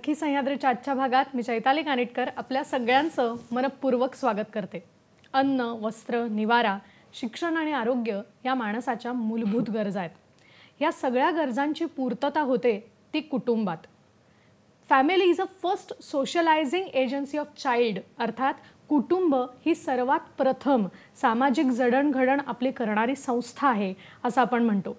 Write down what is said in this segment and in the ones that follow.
आणखी सह्याद्रीच्या आजच्या भागात मी चैताली कानेटकर आपल्या सगळ्यांचं मनपूर्वक स्वागत करते अन्न वस्त्र निवारा शिक्षण आणि आरोग्य या माणसाच्या मूलभूत गरजा आहेत या सगळ्या गरजांची पूर्तता होते ती कुटुंबात family is a first socialising agency of child अर्थात कुटुंब ही सर्वात प्रथम सामाजिक जडणघडण आपली करणारी संस्था आहे असं आपण म्हणतो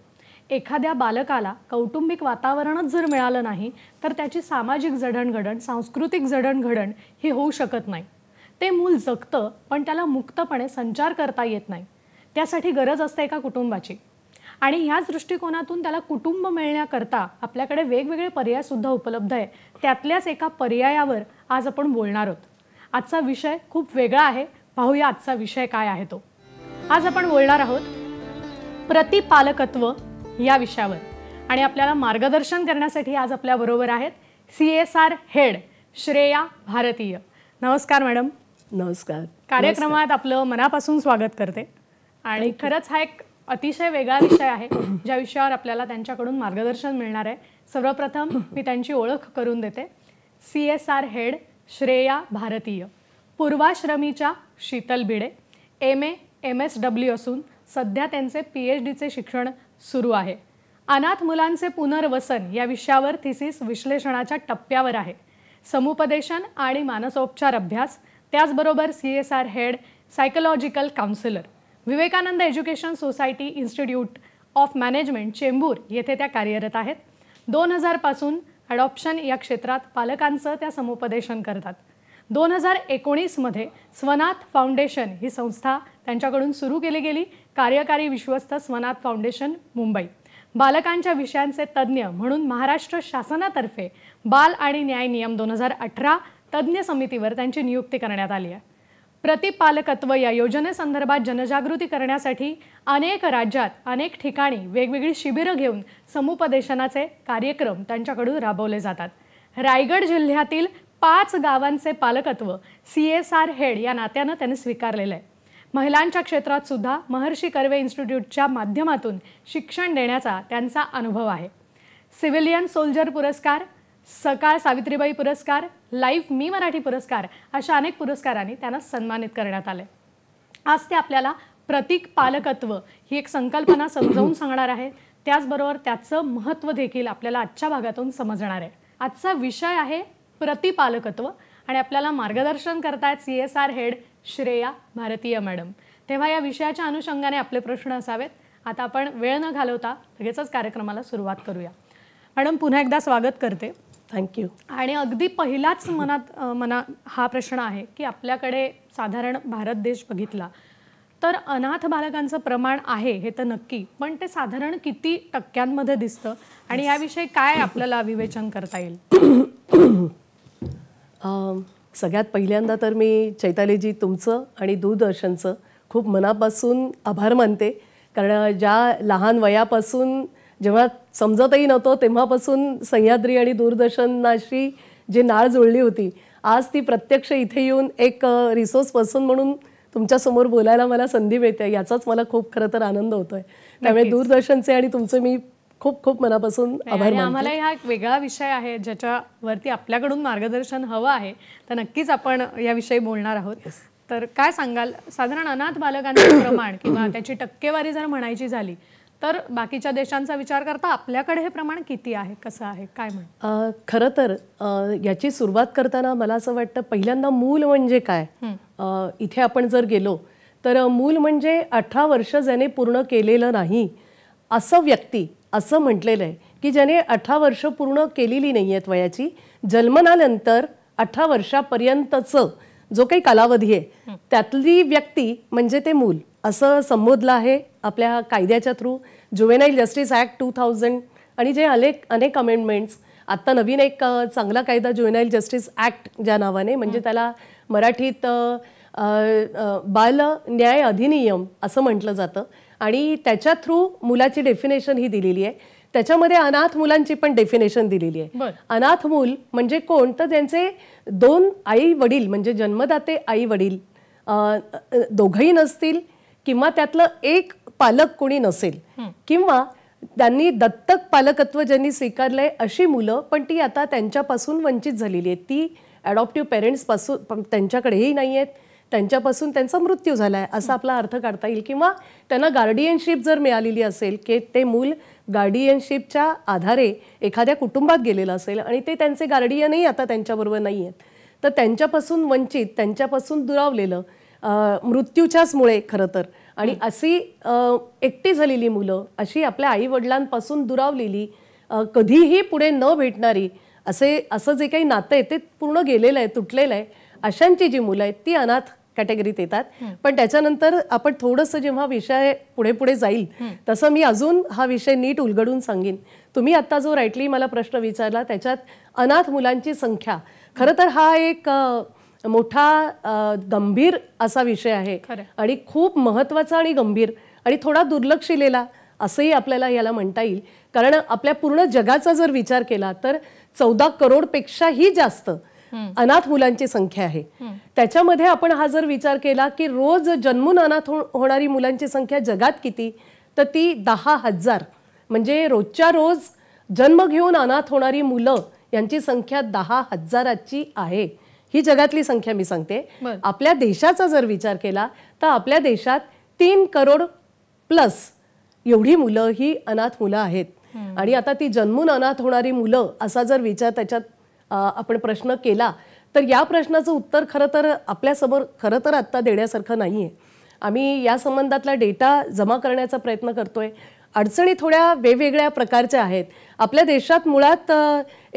एखाद्या बालकाला कौटुंबिक वातावरणच जर मिळालं नाही तर त्याची सामाजिक जडणघडण सांस्कृतिक जडणघडण ही होऊ शकत नाही ते मूल जगतं पण त्याला मुक्तपणे संचार करता येत नाही त्यासाठी गरज असते एका कुटुंबाची आणि ह्याच दृष्टिकोनातून त्याला कुटुंब मिळण्याकरता आपल्याकडे वेगवेगळे पर्यायसुद्धा उपलब्ध आहे त्यातल्याच एका पर्यायावर आज आपण बोलणार आहोत आजचा विषय खूप वेगळा आहे पाहूया आजचा विषय काय आहे तो आज आपण बोलणार आहोत प्रतिपालकत्व या विषयावर आणि आपल्याला मार्गदर्शन करण्यासाठी आज आपल्याबरोबर आहेत C S R head Shreya Bharatiya नमस्कार मॅडम नमस्कार कार्यक्रमात आपलं मनापासून स्वागत करते आणि खरंच हा एक अतिशय वेगळा विषय आहे ज्या विषयावर आपल्याला त्यांच्याकडून मार्गदर्शन मिळणार आहे सर्वप्रथम मी त्यांची ओळख करून देते C S R head Shreya Bharatiya पूर्वाश्रमीच्या Sheetal Bhide M A M S W असून सध्या त्यांचे पी एच डीचे शिक्षण सुरू आहे अनाथ मुलांचे पुनर्वसन या विषयावर थिसिस विश्लेषणाच्या टप्प्यावर आहे समुपदेशन आणि मानसोपचार अभ्यास त्याचबरोबर C S R head psychological counsellor Vivekanand education society institute of management Chembur येथे त्या कार्यरत आहेत दोन हजारपासून अडॉप्शन या क्षेत्रात पालकांचं त्या समुपदेशन करतात दोन हजार एकोणीसमध्ये स्वनाथ फाउंडेशन ही संस्था त्यांच्याकडून सुरू केली गेली कार्यकारी विश्वस्त स्वनाथ फाउंडेशन मुंबई बालकांच्या विषयांचे तज्ज्ञ म्हणून महाराष्ट्र शासनातर्फे बाल आणि न्याय नियम दोन हजार अठरा तज्ज्ञ समितीवर त्यांची नियुक्ती करण्यात आली आहे प्रतिपालकत्व या योजनेसंदर्भात जनजागृती करण्यासाठी अनेक राज्यात अनेक ठिकाणी वेगवेगळी शिबिरं घेऊन समुपदेशनाचे कार्यक्रम त्यांच्याकडून राबवले जातात रायगड जिल्ह्यातील पाच गावांचे पालकत्व सी एस आर हेड या नात्यानं त्यांनी स्वीकारलेलं आहे महिलांच्या क्षेत्रात सुद्धा महर्षी कर्वे इन्स्टिट्यूटच्या माध्यमातून शिक्षण देण्याचा त्यांचा अनुभव आहे सिव्हिलियन सोल्जर पुरस्कार सकाळ सावित्रीबाई पुरस्कार लाईफ मी मराठी पुरस्कार अशा अनेक पुरस्कारांनी त्यांना सन्मानित करण्यात आले आज ते आपल्याला प्रतीक पालकत्व ही एक संकल्पना समजावून सांगणार आहे त्याचबरोबर त्याचं महत्त्व देखील आपल्याला आजच्या भागातून समजणार आहे आजचा विषय आहे प्रतिपालकत्व आणि आपल्याला मार्गदर्शन करतायत C S R head Shreya Bharatiya madam तेव्हा या विषयाच्या अनुषंगाने आपले प्रश्न असावेत आता आपण वेळ न घालवता लगेचच कार्यक्रमाला सुरुवात करूया मॅडम पुन्हा एकदा स्वागत करते थँक्यू आणि अगदी पहिलाच मनात मना हा प्रश्न आहे की आपल्याकडे साधारण भारत देश बघितला तर अनाथ बालकांचं प्रमाण आहे हे तर नक्की पण ते साधारण किती टक्क्यांमध्ये दिसतं आणि याविषयी काय आपल्याला विवेचन करता येईल सगळ्यात पहिल्यांदा तर मी चैतालीजी तुमचं आणि दूरदर्शनचं खूप मनापासून आभार मानते कारण ज्या लहान वयापासून जेव्हा समजतही नव्हतं तेव्हापासून सह्याद्री आणि दूरदर्शनाशी जी नाळ जुळली होती आज ती प्रत्यक्ष इथे येऊन एक रिसोर्स पर्सन म्हणून तुमच्यासमोर बोलायला मला संधी मिळते याचाच मला खूप खरं तर आनंद होतो आहे त्यामुळे दूरदर्शनचे आणि तुमचं मी खूप खूप मनापासून आभार आम्हाला हा एक वेगळा विषय आहे ज्याच्यावरती आपल्याकडून मार्गदर्शन हवं आहे तर नक्कीच आपण याविषयी बोलणार आहोत तर काय सांगाल साधारण अनाथ बालकांचं प्रमाण किंवा त्याची टक्केवारी जर म्हणायची झाली तर बाकीच्या देशांचा विचार करता आपल्याकडे हे प्रमाण किती आहे कसं आहे काय म्हण खरं तर याची सुरुवात करताना मला असं वाटतं पहिल्यांदा मूल म्हणजे काय इथे आपण जर गेलो तर मूल म्हणजे अठरा वर्ष ज्याने पूर्ण केलेलं नाही असं व्यक्ती असं म्हटलेलं आहे की ज्याने अठरा वर्ष पूर्ण केलेली नाही आहेत वयाची जन्मनानंतर अठरा वर्षापर्यंतचं जो काही कालावधी आहे त्यातली व्यक्ती म्हणजे ते मूल असं संबोधलं आहे आपल्या कायद्याच्या through juvenile justice act two thousand आणि जे अनेक अनेक अमेंडमेंट्स आत्ता नवीन एक चांगला कायदा जुवेनाईल जस्टिस ॲक्ट ज्या नावाने म्हणजे त्याला मराठीत बाल न्याय अधिनियम असं म्हटलं जातं आणि त्याच्या थ्रू मुलाची डेफिनेशन ही दिलेली आहे त्याच्यामध्ये अनाथ मुलांची पण डेफिनेशन दिलेली आहे अनाथ मूल म्हणजे कोण तर ज्यांचे दोन आई वडील म्हणजे जन्मदाते आई वडील दोघही नसतील किंवा त्यातलं एक पालक कोणी नसेल किंवा त्यांनी दत्तक पालकत्व ज्यांनी स्वीकारलंय अशी मुलं पण ती आता त्यांच्यापासून वंचित झालेली आहेत ती पेरेंट्स पासून त्यांच्याकडेही नाही आहेत त्यांच्यापासून त्यांचा मृत्यू झाला आहे असा आपला अर्थ काढता येईल किंवा त्यांना गार्डियनशिप जर मिळालेली असेल की ते मूल गार्डियनशिपच्या आधारे एखाद्या कुटुंबात गेलेलं असेल आणि ते त्यांचे गार्डियनही आता त्यांच्याबरोबर नाही आहेत तर त्यांच्यापासून वंचित त्यांच्यापासून दुरावलेलं मृत्यूच्याचमुळे खरं तर आणि अशी एकटी झालेली मुलं अशी आपल्या आईवडिलांपासून दुरावलेली कधीही पुढे न भेटणारी असे असं जे काही नातं आहे ते पूर्ण गेलेलं आहे तुटलेलं आहे अशांची जी मुलं आहेत ती अनाथ कॅटेगरीत येतात पण त्याच्यानंतर आपण थोडंसं जेव्हा विषय पुढे पुढे जाईल तसं मी अजून हा विषय नीट उलगडून सांगेन तुम्ही आता जो राईटली मला प्रश्न विचारला त्याच्यात अनाथ मुलांची संख्या खरं तर हा एक मोठा गंभीर असा विषय आहे आणि खूप महत्त्वाचा आणि गंभीर आणि थोडा दुर्लक्षिलेला असंही आपल्याला याला म्हणता येईल कारण आपल्या पूर्ण जगाचा जर विचार केला तर चौदा करोडपेक्षाही जास्त अनाथ मुलांची संख्या आहे त्याच्यामध्ये आपण हा जर विचार केला की रोज जन्मून अनाथ हो-, होणारी मुलांची संख्या जगात किती तर ती दहा हजार म्हणजे रोजच्या रोज जन्म घेऊन अनाथ होणारी मुलं यांची संख्या दहा हजाराची आहे ही जगातली संख्या मी सांगते आपल्या देशाचा जर विचार केला तर आपल्या देशात तीन करोड प्लस एवढी मुलं ही अनाथ मुलं आहेत आणि आता ती जन्मून अनाथ होणारी मुलं असा जर विचार त्याच्यात आपण प्रश्न केला तर या प्रश्नाचं उत्तर खरं तर आपल्यासमोर खरं तर आत्ता देण्यासारखं नाही आहे आम्ही या संबंधातला डेटा जमा करण्याचा प्रयत्न करतोय अडचणी थोड्या वेगवेगळ्या प्रकारच्या आहेत आपल्या देशात मुळात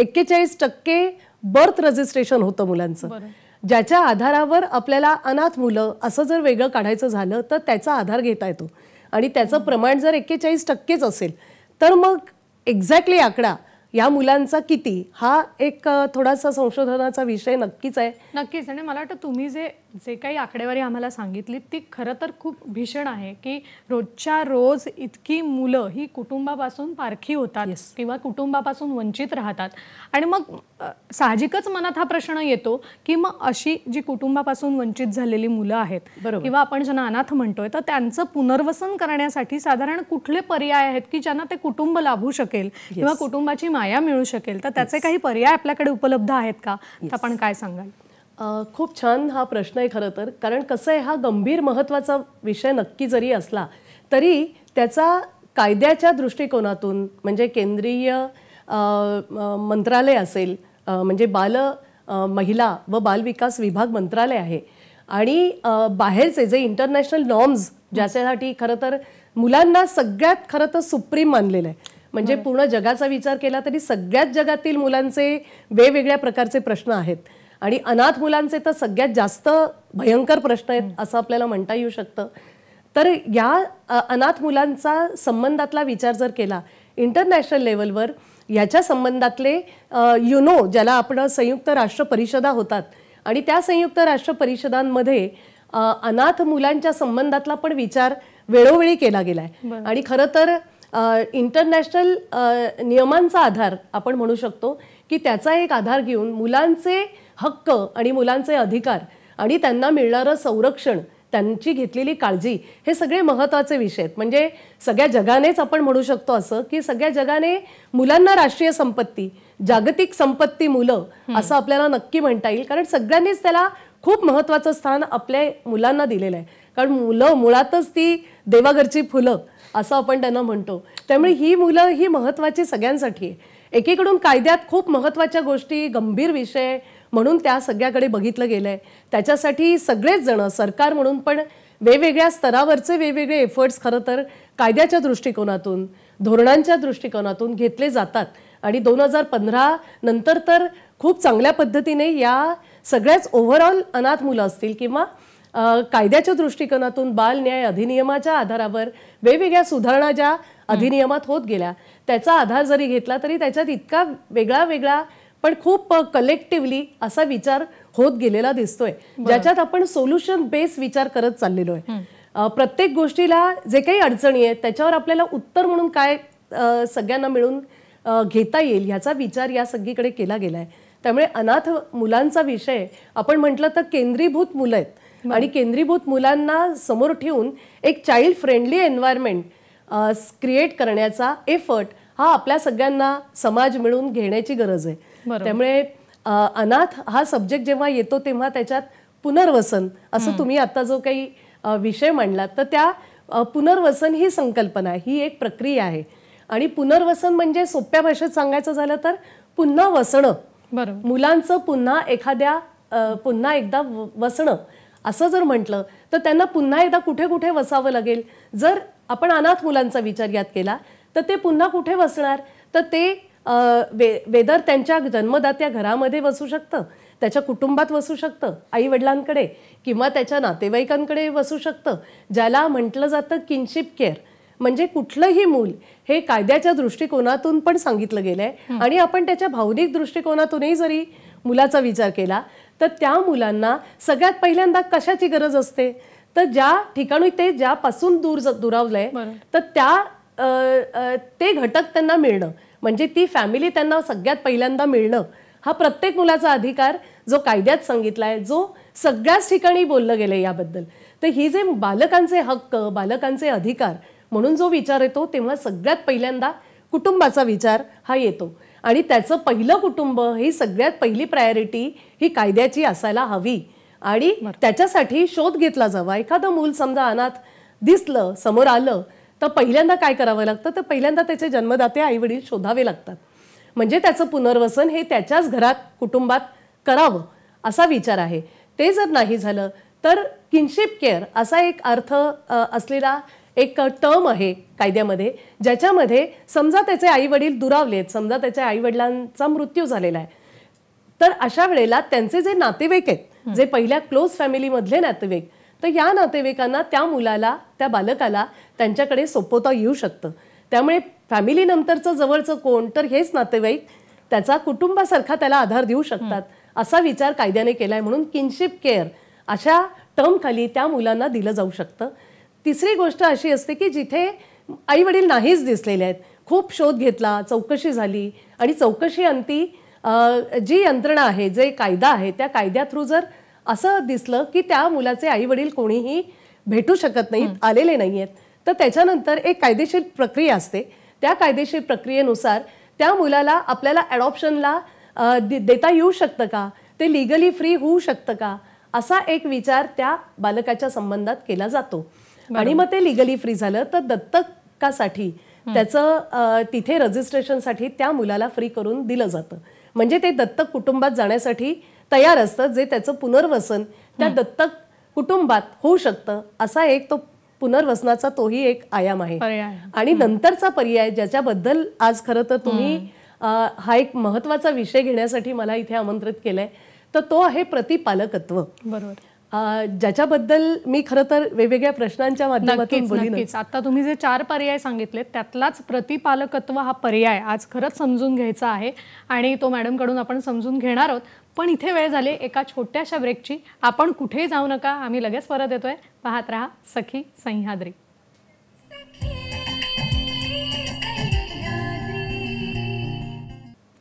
एक्केचाळीस टक्के बर्थ रजिस्ट्रेशन होतं मुलांचं ज्याच्या आधारावर आपल्याला अनाथ मुलं असं जर वेगळं काढायचं झालं तर त्याचा आधार घेता येतो आणि त्याचं प्रमाण जर एक्केचाळीस टक्केच असेल तर मग एक्झॅक्टली आकडा या मुलांचा किती हा एक थोडासा संशोधनाचा विषय नक्कीच आहे नक्कीच आणि मला वाटतं तुम्ही जे जे काही आकडेवारी आम्हाला सांगितली ती खरं तर खूप भीषण आहे की रोजच्या रोज इतकी मुलं ही कुटुंबापासून पारखी होतात yes. किंवा कुटुंबापासून वंचित राहतात आणि मग साहजिकच मनात हा प्रश्न येतो की मग अशी जी कुटुंबापासून वंचित झालेली मुलं आहेत किंवा आपण ज्यांना अनाथ म्हणतोय तर त्यांचं पुनर्वसन करण्यासाठी साधारण कुठले पर्याय आहेत की ज्यांना ते कुटुंब लाभू शकेल किंवा कुटुंबाची माया मिळू शकेल तर त्याचे काही पर्याय आपल्याकडे उपलब्ध आहेत का आपण काय सांगाल खूप छान हा प्रश्न आहे खरं तर कारण कसं आहे हा गंभीर महत्त्वाचा विषय नक्की जरी असला तरी त्याचा कायद्याच्या दृष्टिकोनातून म्हणजे केंद्रीय मंत्रालय असेल म्हणजे बाल महिला व बालविकास विभाग मंत्रालय आहे आणि बाहेरचे जे इंटरनॅशनल नॉर्म्स ज्याच्यासाठी खरं तर मुलांना सगळ्यात खरं तर सुप्रीम मानलेलं आहे म्हणजे पूर्ण जगाचा विचार केला तरी सगळ्यात जगातील मुलांचे वेगवेगळ्या प्रकारचे प्रश्न आहेत आणि अनाथ मुलांचे तर सगळ्यात जास्त भयंकर प्रश्न आहेत असं आपल्याला म्हणता येऊ शकतं तर या अनाथ मुलांचा संबंधातला विचार जर केला इंटरनॅशनल लेवलवर याच्या संबंधातले युनो ज्याला आपण संयुक्त राष्ट्र परिषदा होतात आणि त्या संयुक्त राष्ट्र परिषदांमध्ये अनाथ मुलांच्या संबंधातला पण विचार वेळोवेळी केला गेला आहे आणि खरं तर इंटरनॅशनल नियमांचा आधार आपण म्हणू शकतो की त्याचा एक आधार घेऊन मुलांचे हक्क आणि मुलांचे अधिकार आणि त्यांना मिळणारं संरक्षण त्यांची घेतलेली काळजी हे सगळे महत्त्वाचे विषय आहेत म्हणजे सगळ्या जगानेच आपण म्हणू शकतो असं की सगळ्या जगाने मुलांना राष्ट्रीय संपत्ती जागतिक संपत्ती मुलं असं आपल्याला नक्की म्हणता येईल कारण सगळ्यांनीच त्याला खूप महत्त्वाचं स्थान आपल्या मुलांना दिलेलं आहे कारण मुलं मुळातच ती देवाघरची फुलं असं आपण त्यांना म्हणतो त्यामुळे ही मुलं ही महत्त्वाची सगळ्यांसाठी आहे एकीकडून कायद्यात खूप महत्त्वाच्या गोष्टी गंभीर विषय म्हणून त्या सगळ्याकडे बघितलं गेलं आहे त्याच्यासाठी सगळेच जण सरकार म्हणून पण वेगवेगळ्या स्तरावरचे वेगवेगळे एफर्ट्स खरं तर कायद्याच्या दृष्टिकोनातून धोरणांच्या दृष्टिकोनातून घेतले जातात आणि दोन हजार पंधरा नंतर तर खूप चांगल्या पद्धतीने या सगळ्याच ओव्हरऑल अनाथ मुलं असतील किंवा कायद्याच्या दृष्टिकोनातून बाल न्याय अधिनियमाच्या आधारावर वेगवेगळ्या सुधारणा ज्या अधिनियमात होत गेल्या त्याचा आधार जरी घेतला तरी त्याच्यात इतका वेगळा वेगळा पण खूप कलेक्टिव्हली असा विचार होत गेलेला दिसतोय ज्याच्यात आपण सोल्युशन बेस विचार करत चाललेलो आहे प्रत्येक गोष्टीला जे काही अडचणी आहेत त्याच्यावर आपल्याला उत्तर म्हणून काय सगळ्यांना मिळून घेता येईल ह्याचा विचार या सगळीकडे केला गेलाय त्यामुळे अनाथ मुलांचा विषय आपण म्हटलं तर केंद्रीभूत मुलं आहेत आणि केंद्रीभूत मुलांना समोर ठेवून एक चाइल्ड फ्रेंडली एन्व्हायरमेंट क्रिएट करण्याचा एफर्ट हा आपल्या सगळ्यांना समाज मिळून घेण्याची गरज आहे त्यामुळे अनाथ हा सब्जेक्ट जेव्हा येतो तेव्हा त्याच्यात पुनर्वसन असं तुम्ही आता जो काही विषय मांडला तर त्या पुनर्वसन ही संकल्पना ही एक प्रक्रिया आहे आणि पुनर्वसन म्हणजे सोप्या भाषेत सांगायचं झालं तर पुन्हा वसणं मुलांचं पुन्हा एखाद्या पुन्हा एकदा वसणं असं जर म्हटलं तर त्यांना पुन्हा एकदा कुठे कुठे वसावं लागेल जर आपण अनाथ मुलांचा विचार यात केला तर ते पुन्हा कुठे वसणार तर ते वे वेदर त्यांच्या जन्मदात्या घरामध्ये बसू शकतं त्याच्या कुटुंबात वसू शकतं आई वडिलांकडे किंवा त्याच्या नातेवाईकांकडे वसू शकतं ज्याला म्हटलं जातं किनशिप केअर म्हणजे कुठलंही मूल हे कायद्याच्या दृष्टिकोनातून पण सांगितलं गेलं आहे आणि आपण त्याच्या भावनिक दृष्टिकोनातूनही जरी मुलाचा विचार केला तर त्या मुलांना सगळ्यात पहिल्यांदा कशाची गरज असते तर ज्या ठिकाणी ते ज्यापासून दूर दुरावलंय तर त्या ते घटक त्यांना मिळणं म्हणजे ती फॅमिली त्यांना सगळ्यात पहिल्यांदा मिळणं हा प्रत्येक मुलाचा अधिकार जो कायद्यात सांगितला आहे जो सगळ्याच ठिकाणी बोललं गेलं याबद्दल तर ही जे बालकांचे हक्क बालकांचे अधिकार म्हणून जो विचार येतो तेव्हा सगळ्यात पहिल्यांदा कुटुंबाचा विचार हा येतो आणि त्याचं पहिलं कुटुंब ही सगळ्यात पहिली प्रायोरिटी ही कायद्याची असायला हवी आणि त्याच्यासाठी शोध घेतला जावा एखादं मूल समजा अनाथ दिसलं समोर आलं तर पहिल्यांदा काय करावं लागतं तर पहिल्यांदा त्याचे जन्मदाते आईवडील शोधावे लागतात म्हणजे त्याचं पुनर्वसन हे त्याच्याच घरात कुटुंबात करावं असा विचार आहे ते जर नाही झालं तर किनशिप केअर असा एक अर्थ असलेला एक टर्म आहे कायद्यामध्ये ज्याच्यामध्ये समजा त्याचे आईवडील दुरावले समजा त्याच्या वडिलांचा मृत्यू झालेला आहे तर अशा वेळेला त्यांचे जे नातेवाईक आहेत जे पहिल्या क्लोज फॅमिलीमधले नातेवाईक तर या नातेवाईकांना त्या मुलाला त्या बालकाला त्यांच्याकडे सोपवता येऊ शकतं त्यामुळे फॅमिलीनंतरचं जवळचं कोण तर हेच नातेवाईक त्याचा कुटुंबासारखा त्याला आधार देऊ शकतात असा विचार कायद्याने केला आहे म्हणून किनशिप केअर अशा टर्म खाली त्या मुलांना दिलं जाऊ शकतं तिसरी गोष्ट अशी असते की जिथे आई वडील नाहीच दिसलेले आहेत खूप शोध घेतला चौकशी झाली आणि चौकशी अंती जी यंत्रणा आहे जे कायदा आहे त्या कायद्या थ्रू जर असं दिसलं की त्या मुलाचे आई वडील कोणीही भेटू शकत नाहीत आलेले नाही आहेत तर त्याच्यानंतर एक कायदेशीर प्रक्रिया असते त्या कायदेशीर प्रक्रियेनुसार त्या मुलाला आपल्याला ॲडॉप्शनला देता येऊ शकतं का ते लिगली फ्री होऊ शकतं का असा एक विचार त्या बालकाच्या संबंधात केला जातो आणि मग ते लिगली फ्री झालं तर दत्तकासाठी त्याचं तिथे रजिस्ट्रेशनसाठी त्या मुलाला फ्री करून दिलं जातं म्हणजे ते दत्तक कुटुंबात जाण्यासाठी तयार असतं जे त्याचं पुनर्वसन त्या दत्तक कुटुंबात होऊ शकतं असा एक तो पुनर्वसनाचा तोही एक आयाम आहे आणि नंतरचा पर्याय ज्याच्याबद्दल आज खरं तर तुम्ही हा एक महत्वाचा विषय घेण्यासाठी मला इथे आमंत्रित केलाय तर तो आहे प्रतिपालकत्व बरोबर ज्याच्याबद्दल मी खर तर वेगवेगळ्या प्रश्नांच्या माध्यमातून आता तुम्ही जे चार पर्याय सांगितले त्यातलाच प्रतिपालकत्व हा पर्याय आज खरंच समजून घ्यायचा आहे आणि तो मॅडमकडून आपण समजून घेणार आहोत पण इथे वेळ झाले एका छोट्याशा ब्रेकची आपण कुठेही जाऊ नका आम्ही लगेच परत येतोय पाहत राहा सखी सह्याद्री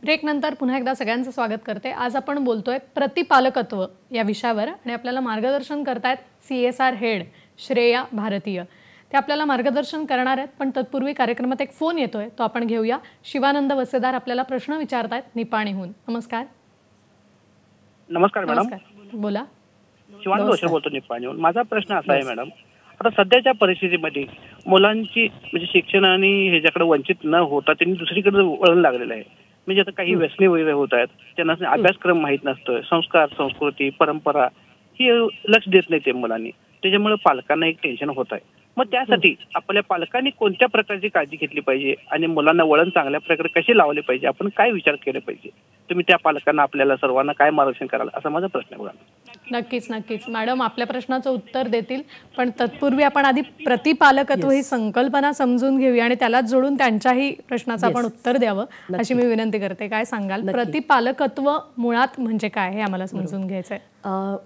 ब्रेक नंतर पुन्हा एकदा सगळ्यांचं स्वागत करते आज आपण बोलतोय प्रतिपालकत्व या विषयावर आणि आपल्याला मार्गदर्शन करतायत C S R head Shreya Bharatiya ते आपल्याला मार्गदर्शन करणार आहेत पण तत्पूर्वी कार्यक्रमात एक फोन येतोय तो आपण घेऊया शिवानंद वसेदार आपल्याला प्रश्न विचारतायत निपाणीहून नमस्कार नमस्कार मॅडम बोला शिवान जोशी बोलतो निपाणीहून माझा प्रश्न असा आहे मॅडम आता सध्याच्या परिस्थितीमध्ये मुलांची म्हणजे शिक्षण आणि ह्याच्याकडे वंचित न होता त्यांनी दुसरीकडे वळण लागलेलं आहे म्हणजे आता काही व्यसने वगैरे होत आहेत त्यांना अभ्यासक्रम माहीत नसतोय संस्कार संस्कृती परंपरा ही लक्ष देत नाही ते मुलांनी त्याच्यामुळे पालकांना एक टेन्शन होत आहे मग त्यासाठी आपल्या पालकांनी कोणत्या प्रकारची काळजी घेतली पाहिजे आणि मुलांना वळण चांगल्या प्रकारे कसे लावले पाहिजे आपण काय विचार केले पाहिजे तुम्ही त्या पालकांना आपल्याला सर्वांना काय मार्गदर्शन कराल असा माझा प्रश्न आहे नक्कीच नक्कीच मॅडम आपल्या प्रश्नाचं उत्तर देतील पण तत्पूर्वी आपण आधी प्रतिपालकत्व ही संकल्पना समजून घेऊया आणि त्यालाच जोडून त्यांच्याही प्रश्नाचं आपण उत्तर द्यावं अशी मी विनंती करते काय सांगाल प्रतिपालकत्व मुळात म्हणजे काय हे आम्हाला समजून घ्यायचंय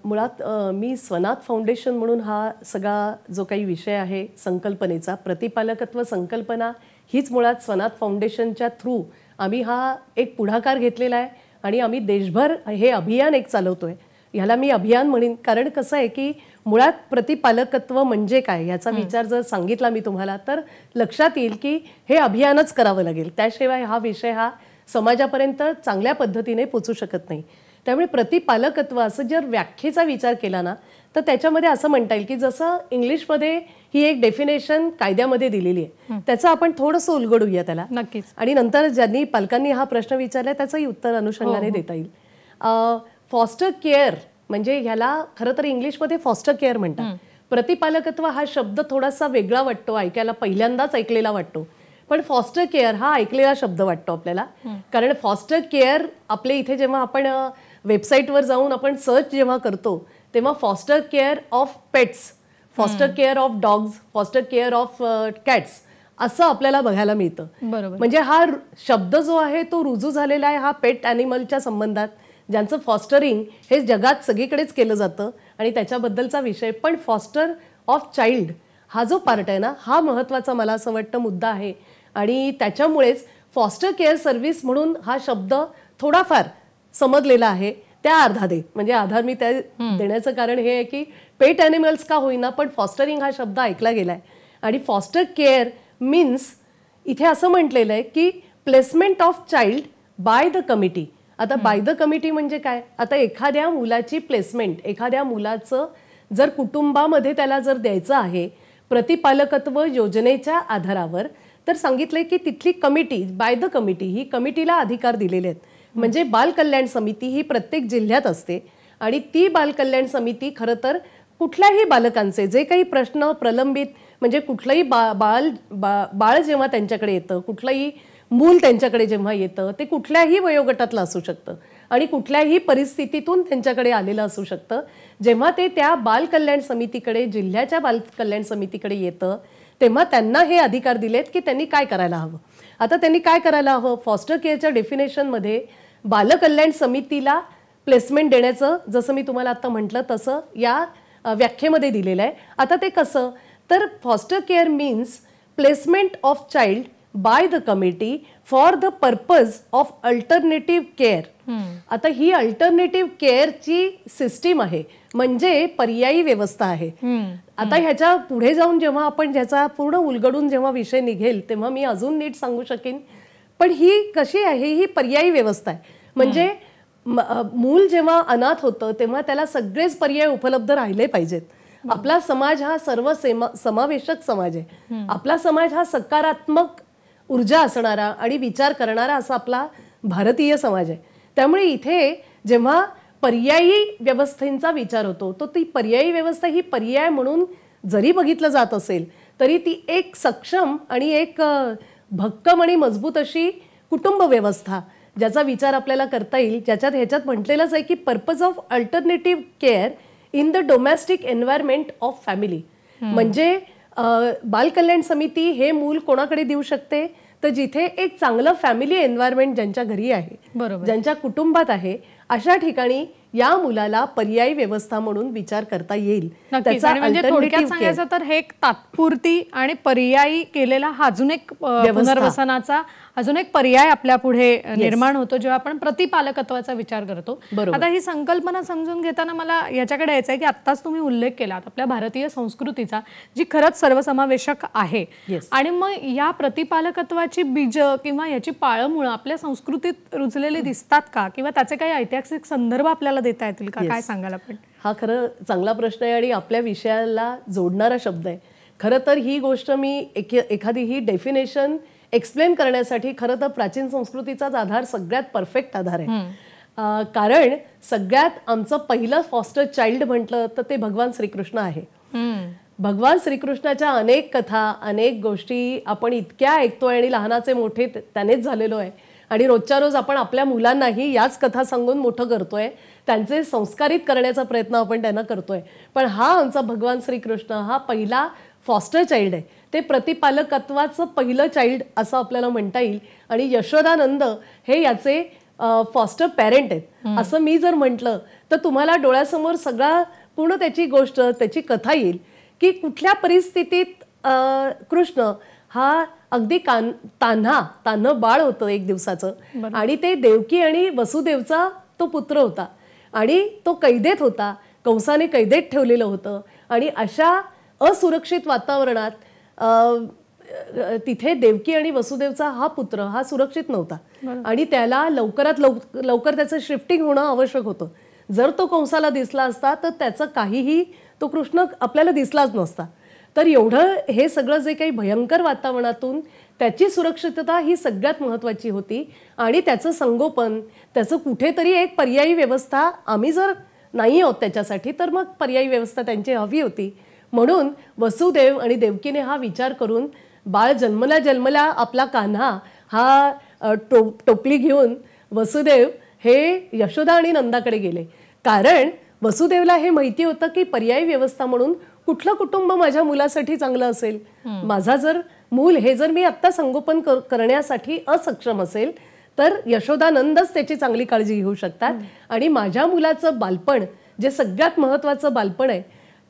मुळात मी स्वनाथ फाउंडेशन म्हणून हा सगळा जो काही विषय आहे संकल्पनेचा प्रतिपालकत्व संकल्पना हीच मुळात स्वनाथ फाउंडेशनच्या थ्रू आम्ही हा एक पुढाकार घेतलेला आहे आणि आम्ही देशभर हे अभियान एक चालवतोय ह्याला मी अभियान म्हणेन कारण कसं आहे की मुळात प्रतिपालकत्व म्हणजे काय याचा विचार जर सांगितला मी तुम्हाला तर लक्षात येईल की हे अभियानच करावं लागेल त्याशिवाय हा विषय हा समाजापर्यंत चांगल्या पद्धतीने पोचू शकत नाही त्यामुळे प्रतिपालकत्व असं जर व्याख्येचा विचार केला ना तर त्याच्यामध्ये असं म्हणता येईल की जसं इंग्लिशमध्ये ही एक डेफिनेशन कायद्यामध्ये दिलेली आहे त्याचं आपण थोडंसं उलगडूया त्याला नक्कीच आणि नंतर ज्यांनी पालकांनी हा प्रश्न विचारला त्याचंही उत्तर हो, अनुषंगाने हो. देता येईल फॉस्टर केअर म्हणजे ह्याला खरं तर इंग्लिशमध्ये फॉस्टर केअर म्हणतात प्रतिपालकत्व हा शब्द थोडासा वेगळा वाटतो ऐकायला पहिल्यांदाच ऐकलेला वाटतो पण फॉस्टर केअर हा ऐकलेला शब्द वाटतो आपल्याला कारण फॉस्टर केअर आपले इथे जेव्हा आपण वेबसाईटवर जाऊन आपण सर्च जेव्हा करतो तेव्हा foster care of pets foster care of dogs foster care of cats असं आपल्याला बघायला मिळतं म्हणजे हा शब्द जो आहे तो रुजू झालेला आहे हा पेट अॅनिमलच्या संबंधात ज्यांचं फॉस्टरिंग हे जगात सगळीकडेच केलं जातं आणि त्याच्याबद्दलचा विषय पण फॉस्टर ऑफ चाइल्ड हा जो पार्ट आहे ना हा महत्त्वाचा मला असं वाटतं मुद्दा आहे आणि त्याच्यामुळेच फॉस्टर केअर सर्व्हिस म्हणून हा शब्द थोडाफार समजलेला आहे त्या अर्धा दे म्हणजे आधार मी त्या देण्याचं कारण हे आहे की पेट ॲनिमल्स का होईना पण फॉस्टरिंग हा शब्द ऐकला गेला आहे आणि फॉस्टर केअर मीन्स इथे असं म्हटलेलं आहे की placement of child by the committee आता बाय द कमिटी म्हणजे काय आता एखाद्या मुलाची प्लेसमेंट एखाद्या मुलाचं जर कुटुंबामध्ये त्याला जर द्यायचं आहे प्रतिपालकत्व योजनेच्या आधारावर तर सांगितलंय की तिथली कमिटी बाय द कमिटी ही कमिटीला अधिकार दिलेले आहेत म्हणजे बालकल्याण समिती ही प्रत्येक जिल्ह्यात असते आणि ती बालकल्याण समिती खरं तर कुठल्याही बालकांचे जे काही प्रश्न प्रलंबित म्हणजे कुठलंही बा बाल बा बाळ जेव्हा त्यांच्याकडे येतं कुठलंही मूल त्यांच्याकडे जेव्हा येतं ते कुठल्याही वयोगटातलं असू शकतं आणि कुठल्याही परिस्थितीतून त्यांच्याकडे आलेलं असू शकतं जेव्हा ते त्या बालकल्याण समितीकडे जिल्ह्याच्या बालकल्याण समितीकडे येतं तेव्हा त्यांना हे अधिकार दिलेत की त्यांनी काय करायला हवं आता त्यांनी काय करायला हवं फॉस्टर केअरच्या डेफिनेशनमध्ये बालकल्याण समितीला प्लेसमेंट देण्याचं जसं मी तुम्हाला आत्ता म्हटलं तसं या व्याख्येमध्ये दिलेलं आहे आता ते कसं तर foster care means placement of child by the committee for the purpose of alternative care आता ही अल्टरनेटिव्ह केअरची सिस्टीम आहे म्हणजे पर्यायी व्यवस्था आहे hmm. आता hmm. ह्याच्या पुढे जाऊन जेव्हा आपण ज्याचा पूर्ण उलगडून जेव्हा विषय निघेल तेव्हा मी अजून नीट सांगू शकेन पण ही कशी आहे ही पर्यायी व्यवस्था आहे म्हणजे hmm. मूल जेव्हा अनाथ होतं तेव्हा त्याला सगळेच पर्याय उपलब्ध राहिले पाहिजेत आपला समाज हा सर्व समावेशक समाज आहे आपला समाज हा सकारात्मक ऊर्जा असणारा आणि विचार करणारा असा आपला भारतीय समाज आहे त्यामुळे इथे जेव्हा पर्यायी व्यवस्थेंचा विचार होतो तो ती पर्यायी व्यवस्था ही पर्याय म्हणून जरी बघितलं जात असेल तरी ती एक सक्षम आणि एक भक्कम आणि मजबूत अशी कुटुंब व्यवस्था ज्याचा विचार आपल्याला करता येईल ज्याच्यात ह्याच्यात म्हटलेलंच आहे की purpose of alternative care in the domestic environment of family म्हणजे बालकल्याण समिती हे मूल कोणाकडे देऊ शकते तर जिथे एक चांगलं फॅमिली एन्व्हायरमेंट ज्यांच्या घरी आहे बरोबर ज्यांच्या कुटुंबात आहे अशा ठिकाणी या मुलाला पर्यायी व्यवस्था म्हणून विचार करता येईल म्हणजे तर हे एक तात्पुरती आणि पर्यायी केलेला हा अजून एक पुनर्वसनाचा अजून एक पर्याय आपल्या पुढे निर्माण होतो जेव्हा आपण प्रतिपालकत्वाचा विचार करतो आता ही संकल्पना समजून घेताना मला याच्याकडे यायचं आहे की आत्ताच तुम्ही उल्लेख केलात आपल्या भारतीय संस्कृतीचा जी खरंच सर्वसमावेशक आहे आणि मग या प्रतिपालकत्वाची बीज किंवा याची पाळमुळं आपल्या संस्कृतीत रुजलेली दिसतात का किंवा त्याचे काही ऐतिहासिक संदर्भ आपल्याला देता येतील का काय सांगाल आपण हा खरं चांगला प्रश्न आहे आणि आपल्या विषयाला जोडणारा शब्द आहे खरं तर ही गोष्ट मी एक एखादी ही डेफिनेशन एक्सप्लेन करण्यासाठी खरं तर प्राचीन संस्कृतीचाच आधार सगळ्यात परफेक्ट आधार आहे कारण सगळ्यात आमचं पहिलं फॉस्टर चाइल्ड म्हटलं तर ते भगवान श्रीकृष्ण आहे भगवान श्रीकृष्णाच्या अनेक कथा अनेक गोष्टी आपण इतक्या ऐकतोय आणि लहानाचे मोठे त्यानेच झालेलो आहे आणि रोजच्या रोज आपण आपल्या मुलांनाही याच कथा सांगून मोठं करतोय त्यांचे संस्कारित करण्याचा प्रयत्न आपण त्यांना करतोय पण हा आमचा भगवान श्रीकृष्ण हा पहिला फॉस्टर चाइल्ड आहे ते प्रतिपालकत्वाचं पहिलं चाइल्ड असं आपल्याला म्हणता येईल आणि यशोदानंद हे याचे फॉस्टर पॅरेंट आहेत असं मी जर म्हटलं तर तुम्हाला डोळ्यासमोर सगळा पूर्ण त्याची गोष्ट त्याची कथा येईल की कुठल्या परिस्थितीत कृष्ण हा अगदी कान तान्हा तान्ह बाळ होतं एक दिवसाचं आणि ते देवकी आणि वसुदेवचा तो पुत्र होता आणि तो कैदेत होता कंसाने कैदेत ठेवलेलं होतं आणि अशा असुरक्षित वातावरणात तिथे देवकी आणि वसुदेवचा हा पुत्र हा सुरक्षित नव्हता आणि त्याला लवकरात लवकर त्याचं शिफ्टिंग होणं आवश्यक होतं जर तो कंसाला दिसला असता तर त्याचं काहीही तो कृष्ण आपल्याला दिसलाच नसता तर एवढं हे सगळं जे काही भयंकर वातावरणातून त्याची सुरक्षितता ही सगळ्यात महत्त्वाची होती आणि त्याचं संगोपन त्याचं कुठेतरी एक पर्यायी व्यवस्था आम्ही जर नाही आहोत त्याच्यासाठी तर मग पर्यायी व्यवस्था त्यांची हवी होती म्हणून वसुदेव आणि देवकीने हा विचार करून बाळ जन्मला जन्मला आपला कान्हा हा टो टोपली घेऊन वसुदेव हे यशोदा आणि नंदाकडे गेले कारण वसुदेवला हे माहिती होतं की पर्यायी व्यवस्था म्हणून कुठलं कुटुंब माझ्या मुलासाठी चांगलं असेल माझा जर मूल हे जर मी आत्ता संगोपन करण्यासाठी असक्षम असेल तर यशोदानंदच त्याची चांगली काळजी घेऊ शकतात आणि माझ्या मुलाचं बालपण जे सगळ्यात महत्त्वाचं बालपण आहे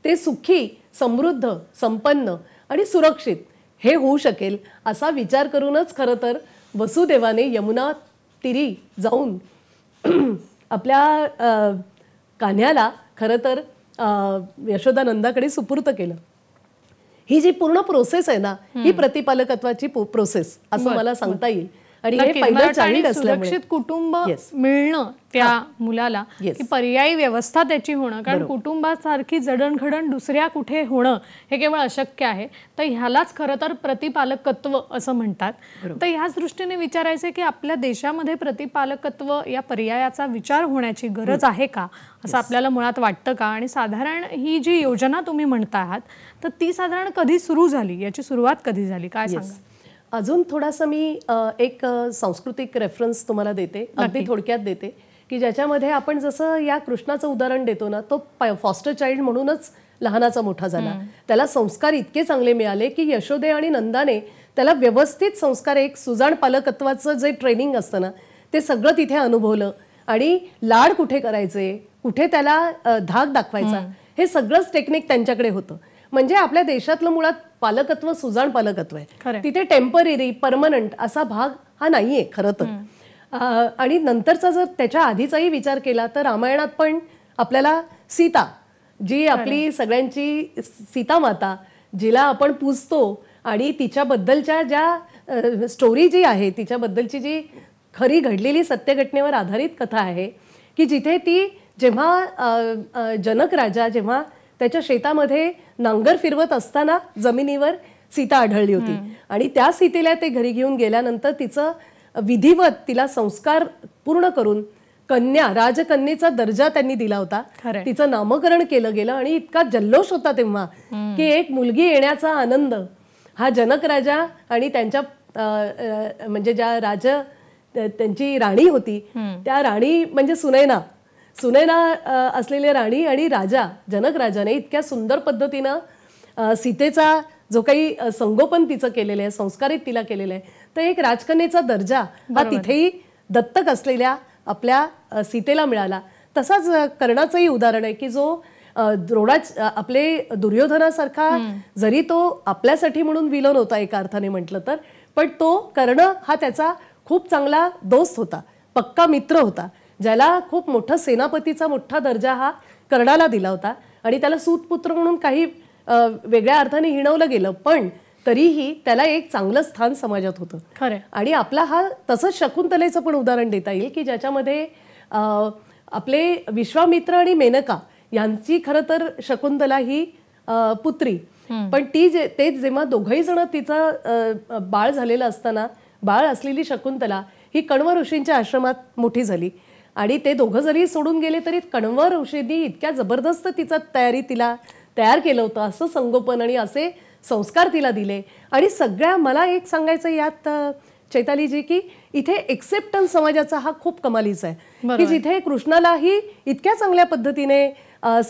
ते सुखी समृद्ध संपन्न आणि सुरक्षित हे होऊ शकेल असा विचार करूनच खरं तर वसुदेवाने यमुना तिरी जाऊन आपल्या कान्ह्याला खरं तर यशोदानंदाकडे सुपूर्त केलं ही जी पूर्ण प्रोसेस आहे ना ही प्रतिपालकत्वाची प्रोसेस असं मला सांगता येईल आणि सुरक्षित कुटुंब मिळणं त्या मुलाला की पर्यायी व्यवस्था त्याची होणं कारण कुटुंबासारखी जडणघडण दुसऱ्या कुठे होणं हे केवळ अशक्य आहे तर ह्यालाच खरं तर प्रतिपालकत्व असं म्हणतात तर ह्याच दृष्टीने विचारायचं की आपल्या देशामध्ये प्रतिपालकत्व या पर्यायाचा विचार होण्याची गरज आहे का असं आपल्याला मुळात वाटतं का आणि साधारण ही जी योजना तुम्ही म्हणता आहात तर ती साधारण कधी सुरू झाली याची सुरुवात कधी झाली काय सांगा अजून थोडासा मी एक सांस्कृतिक रेफरन्स तुम्हाला देते अगदी थोडक्यात देते की ज्याच्यामध्ये आपण जसं या कृष्णाचं उदाहरण देतो ना तो फॉस्टर चाइल्ड म्हणूनच लहानाचा मोठा झाला त्याला संस्कार इतके चांगले मिळाले की यशोदे आणि नंदाने त्याला व्यवस्थित संस्कार एक सुजाण पालकत्वाचं जे ट्रेनिंग असतं ना ते सगळं तिथे अनुभवलं आणि लाड कुठे करायचे कुठे त्याला धाक दाखवायचा हे सगळंच टेक्निक त्यांच्याकडे होतं म्हणजे आपल्या देशातलं मुळात पालकत्व सुजाण पालकत्व आहे तिथे टेम्पररी परमनंट असा भाग हा नाहीये खरं तर आणि नंतरचा जर त्याच्या आधीचाही विचार केला तर रामायणात पण आपल्याला सीता जी आपली सगळ्यांची सीता माता जिला आपण पूजतो आणि तिच्याबद्दलच्या ज्या स्टोरी जी आहे तिच्याबद्दलची जी खरी घडलेली सत्यघटनेवर आधारित कथा आहे की जिथे ती जेव्हा जनक राजा जेव्हा त्याच्या शेतामध्ये नांगर फिरवत असताना जमिनीवर सीता आढळली होती आणि त्या सीतेला ते घरी घेऊन गेल्यानंतर तिचं विधिवत तिला संस्कार पूर्ण करून कन्या राजकन्येचा दर्जा त्यांनी दिला होता तिचं नामकरण केलं गेलं आणि इतका जल्लोष होता तेव्हा की एक मुलगी येण्याचा आनंद हा जनक राजा आणि त्यांच्या म्हणजे ज्या राज त्यांची राणी होती त्या राणी म्हणजे सुनैना सुनेना असलेले राणी आणि राजा जनक राजाने इतक्या सुंदर पद्धतीनं सीतेचा जो काही संगोपन तिचं केलेलं आहे संस्कारित तिला केलेलं आहे तर एक राजकन्याचा दर्जा हा तिथेही दत्तक असलेल्या आपल्या सीतेला मिळाला तसाच कर्णाचंही उदाहरण आहे की जो द्रोणा आपले दुर्योधनासारखा जरी तो आपल्यासाठी म्हणून विलन होता एका अर्थाने म्हटलं तर पण तो कर्ण हा त्याचा खूप चांगला दोस्त होता पक्का मित्र होता ज्याला खूप मोठा सेनापतीचा मोठा दर्जा हा कर्णाला दिला होता आणि त्याला सूतपुत्र म्हणून काही वेगळ्या अर्थाने हिणवलं गेलं पण तरीही त्याला एक चांगलं स्थान समाजात होतं खरं आणि आपला हा तसंच शकुंतलेचं पण उदाहरण देता येईल की ज्याच्यामध्ये आपले विश्वामित्र आणि मेनका यांची खरं तर शकुंतला ही पुत्री पण ती जे ते जेव्हा दोघही जण तिचा बाळ झालेलं असताना बाळ असलेली शकुंतला ही कण्व ऋषींच्या आश्रमात मोठी झाली आणि ते दोघं जरी सोडून गेले तरी कणवर ऋषींनी इतक्या जबरदस्त तिचा तयारी तिला तयार केलं होतं असं संगोपन आणि असे संस्कार तिला दिले आणि सगळ्या मला एक सांगायचं यात चैतालीजी की इथे एक्सेप्टन्स समाजाचा हा खूप कमालीचा आहे की जिथे कृष्णालाही इतक्या चांगल्या पद्धतीने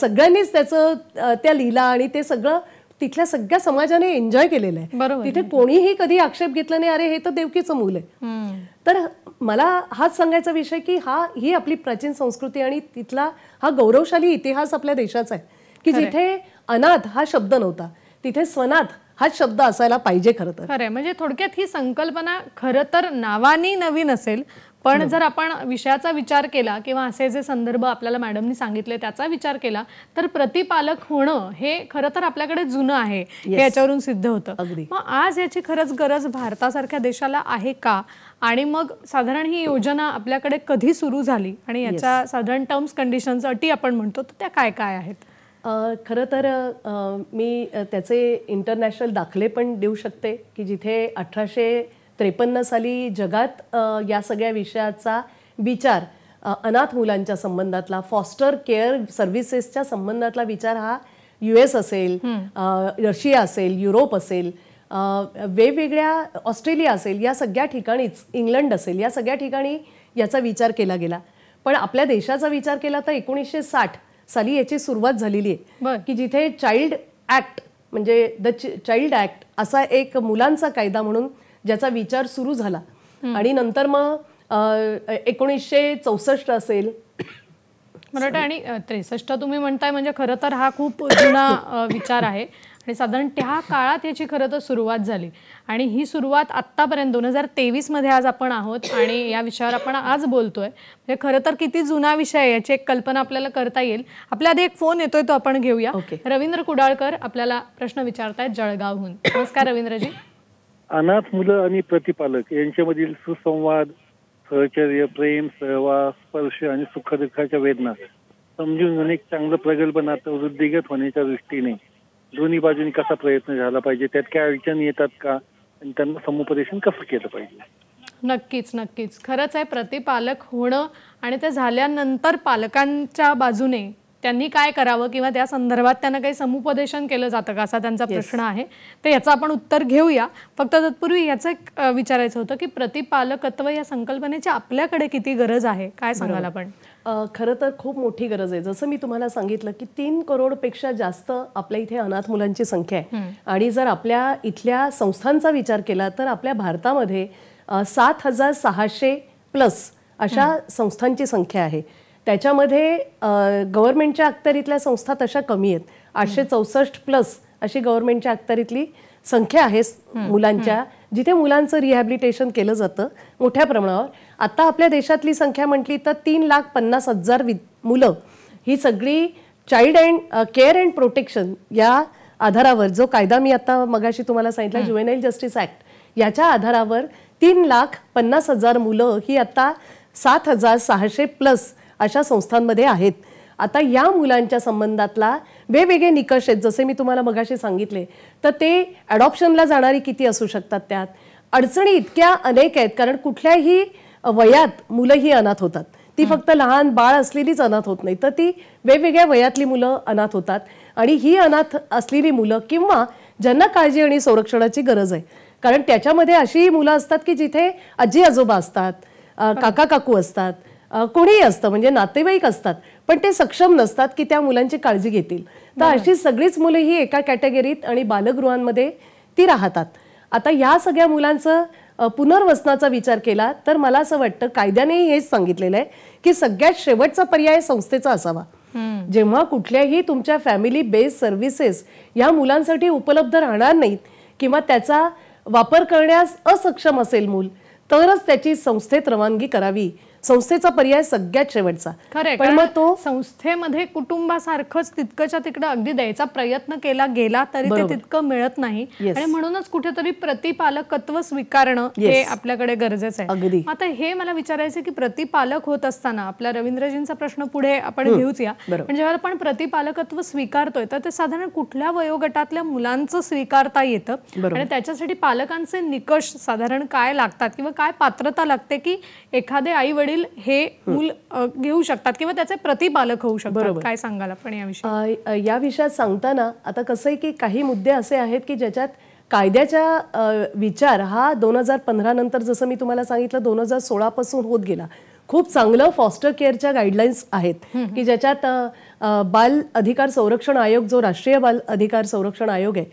सगळ्यांनीच त्याचं त्या लिहिला आणि ते सगळं तिथल्या सगळ्या समाजाने एन्जॉय केलेलं आहे तिथे कोणीही कधी आक्षेप घेतला नाही अरे हे तर देवकीचं मूल आहे तर मला हाच सांगायचा विषय की हा ही आपली प्राचीन संस्कृती आणि तिथला हा गौरवशाली इतिहास आपल्या देशाचा आहे की जिथे अनाथ हा शब्द नव्हता तिथे स्वनाथ हा शब्द असायला पाहिजे खरं तर खरं म्हणजे थोडक्यात ही संकल्पना खरं तर नावानी नवीन असेल पण जर आपण विषयाचा विचार केला किंवा असे जे संदर्भ आपल्याला मॅडमनी सांगितले त्याचा विचार केला तर प्रतिपालक होणं हे खरं तर आपल्याकडे जुनं आहे हे याच्यावरून सिद्ध होतं मग आज याची खरंच गरज भारतासारख्या देशाला आहे का आणि मग साधारण ही योजना आपल्याकडे कधी सुरू झाली आणि याच्या yes. साधारण टर्म्स कंडिशन्स अटी आपण म्हणतो तर त्या काय काय आहेत खरं तर मी त्याचे इंटरनॅशनल दाखले पण देऊ शकते की जिथे अठराशे त्रेपन्न साली जगात या सगळ्या विषयाचा विचार अनाथ मुलांच्या संबंधातला फॉस्टर केअर सर्व्हिसेसच्या संबंधातला विचार हा यू एस असेल रशिया असेल युरोप असेल वेगवेगळ्या ऑस्ट्रेलिया असेल या सगळ्या ठिकाणीच इंग्लंड असेल या सगळ्या ठिकाणी याचा विचार केला गेला पण आपल्या देशाचा विचार केला तर एकोणीसशे साठ साली याची सुरुवात झालेली आहे की जिथे चाइल्ड ऍक्ट म्हणजे द चाइल्ड ऍक्ट असा एक मुलांचा कायदा म्हणून ज्याचा विचार सुरू झाला आणि नंतर मग एकोणीसशे चौसष्ट असेल मराठा आणि त्रेसष्ट तुम्ही म्हणताय म्हणजे खरं तर हा खूप जुना विचार आहे आणि साधारण त्या काळात याची खरं तर सुरुवात झाली आणि ही सुरुवात आत्तापर्यंत दोन हजार तेवीसमध्ये आज आपण आहोत आणि या विषयावर आपण आज बोलतोय म्हणजे खरं तर किती जुना विषय आहे याची एक कल्पना आपल्याला करता येईल आपल्या आधी एक फोन येतोय तो आपण घेऊया ओके रवींद्र कुडाळकर आपल्याला प्रश्न विचारतायत जळगावहून नमस्कार रवींद्रजी अनाथ मुलं आणि प्रतिपालक यांच्यामधील सुसंवाद सहचर्य प्रेम सहवास स्पर्श आणि सुखदुःखाच्या वेदना समजून घेऊन एक चांगलं प्रगल्भ नातं वृद्धिगत होण्याच्या दृष्टीने दोन्ही बाजूनी कसा प्रयत्न झाला पाहिजे त्यात काय अडचणी येतात का आणि त्यांना समुपदेशन कसं केलं पाहिजे नक्कीच नक्कीच खरंच आहे प्रतिपालक होणं आणि ते झाल्यानंतर पालकांच्या बाजूने त्यांनी काय करावं किंवा त्या संदर्भात त्यांना काही समुपदेशन केलं जातं का असा त्यांचा प्रश्न आहे तर याचं आपण उत्तर घेऊया फक्त तत्पूर्वी याचं एक विचारायचं होतं की प्रतिपालकत्व या संकल्पनेची आपल्याकडे किती गरज आहे काय सांगाल आपण खरं तर खूप मोठी गरज आहे जसं मी तुम्हाला सांगितलं की तीन करोडपेक्षा जास्त आपल्या इथे अनाथ मुलांची संख्या आहे आणि जर आपल्या इथल्या संस्थांचा विचार केला तर आपल्या भारतामध्ये सात हजार सहाशे प्लस अशा संस्थांची संख्या आहे त्याच्यामध्ये गव्हर्नमेंटच्या अखत्यारीतल्या संस्था तशा कमी आहेत आठशे चौसष्ट प्लस अशी गव्हर्नमेंटच्या अखत्यारीतली संख्या आहे मुलांच्या जिथे मुलांचं रिहॅबिलिटेशन केलं जातं मोठ्या प्रमाणावर आता आपल्या देशातली संख्या म्हटली तर तीन लाख पन्नास हजार मुलं ही सगळी child and care and protection या आधारावर जो कायदा मी आता मगाशी तुम्हाला सांगितला ज्युएनाईल जस्टिस ऍक्ट याच्या आधारावर तीन लाख पन्नास हजार मुलं ही आता सात हजार सहाशे प्लस अशा संस्थांमध्ये आहेत आता या मुलांच्या संबंधातला वेगवेगळे निकष आहेत जसे मी तुम्हाला मगाशी सांगितले तर ते ॲडॉप्शनला जाणारी किती असू शकतात त्यात अडचणी इतक्या अनेक आहेत कारण कुठल्याही वयात मुलं ही अनाथ होतात ती फक्त लहान बाळ असलेलीच अनाथ होत नाही तर ती वेगवेगळ्या वयातली मुलं अनाथ होतात आणि ही अनाथ असलेली मुलं किंवा ज्यांना काळजी आणि संरक्षणाची गरज आहे कारण त्याच्यामध्ये अशीही मुलं असतात की जिथे आजी आजोबा असतात काका काकू असतात कोणीही असतं म्हणजे नातेवाईक असतात पण ते सक्षम नसतात की त्या मुलांची काळजी घेतील तर अशी सगळीच मुलं ही एका कॅटेगरीत आणि बालगृहांमध्ये ती राहतात आता या सगळ्या मुलांचं पुनर्वसनाचा विचार केला तर मला असं वाटतं कायद्याने हेच सांगितलेलं आहे की सगळ्यात शेवटचा पर्याय संस्थेचा असावा जेव्हा कुठल्याही तुमच्या फॅमिली बेस्ड सर्व्हिसेस या मुलांसाठी उपलब्ध राहणार नाहीत किंवा त्याचा वापर करण्यास असक्षम असेल मूल तरच त्याची संस्थेत रवानगी करावी संस्थेचा पर्याय सगळ्यात शेवटचा पण मग तो संस्थेमध्ये कुटुंबासारखंच तितकंच्या तिकडे अगदी द्यायचा प्रयत्न केला गेला तरी ते तितकं मिळत नाही आणि म्हणूनच कुठेतरी प्रतिपालकत्व स्वीकारणं हे आपल्याकडे गरजेचं आहे अगदी आता हे मला विचारायचं की प्रतिपालक होत असताना आपल्या रवींद्रजींचा प्रश्न पुढे आपण घेऊच या पण जेव्हा आपण प्रतिपालकत्व स्वीकारतोय तर ते साधारण कुठल्या वयोगटातल्या मुलांचं स्वीकारता येतं आणि त्याच्यासाठी पालकांचे निकष साधारण काय लागतात किंवा काय पात्रता लागते की एखादे आई वडील वडील हे मूल घेऊ शकतात किंवा त्याचे प्रतिपालक होऊ शकतात काय सांगाल आपण विषयी या विषयात सांगताना आता कसं आहे की काही मुद्दे असे आहेत की ज्याच्यात कायद्याचा विचार हा दोन हजार पंधरा नंतर जसं मी तुम्हाला सांगितलं दोन हजार सोळा पासून होत गेला खूप चांगलं फॉस्टर केअरच्या गाईडलाईन्स आहेत की ज्याच्यात बाल अधिकार संरक्षण आयोग जो राष्ट्रीय बाल अधिकार संरक्षण आयोग आहे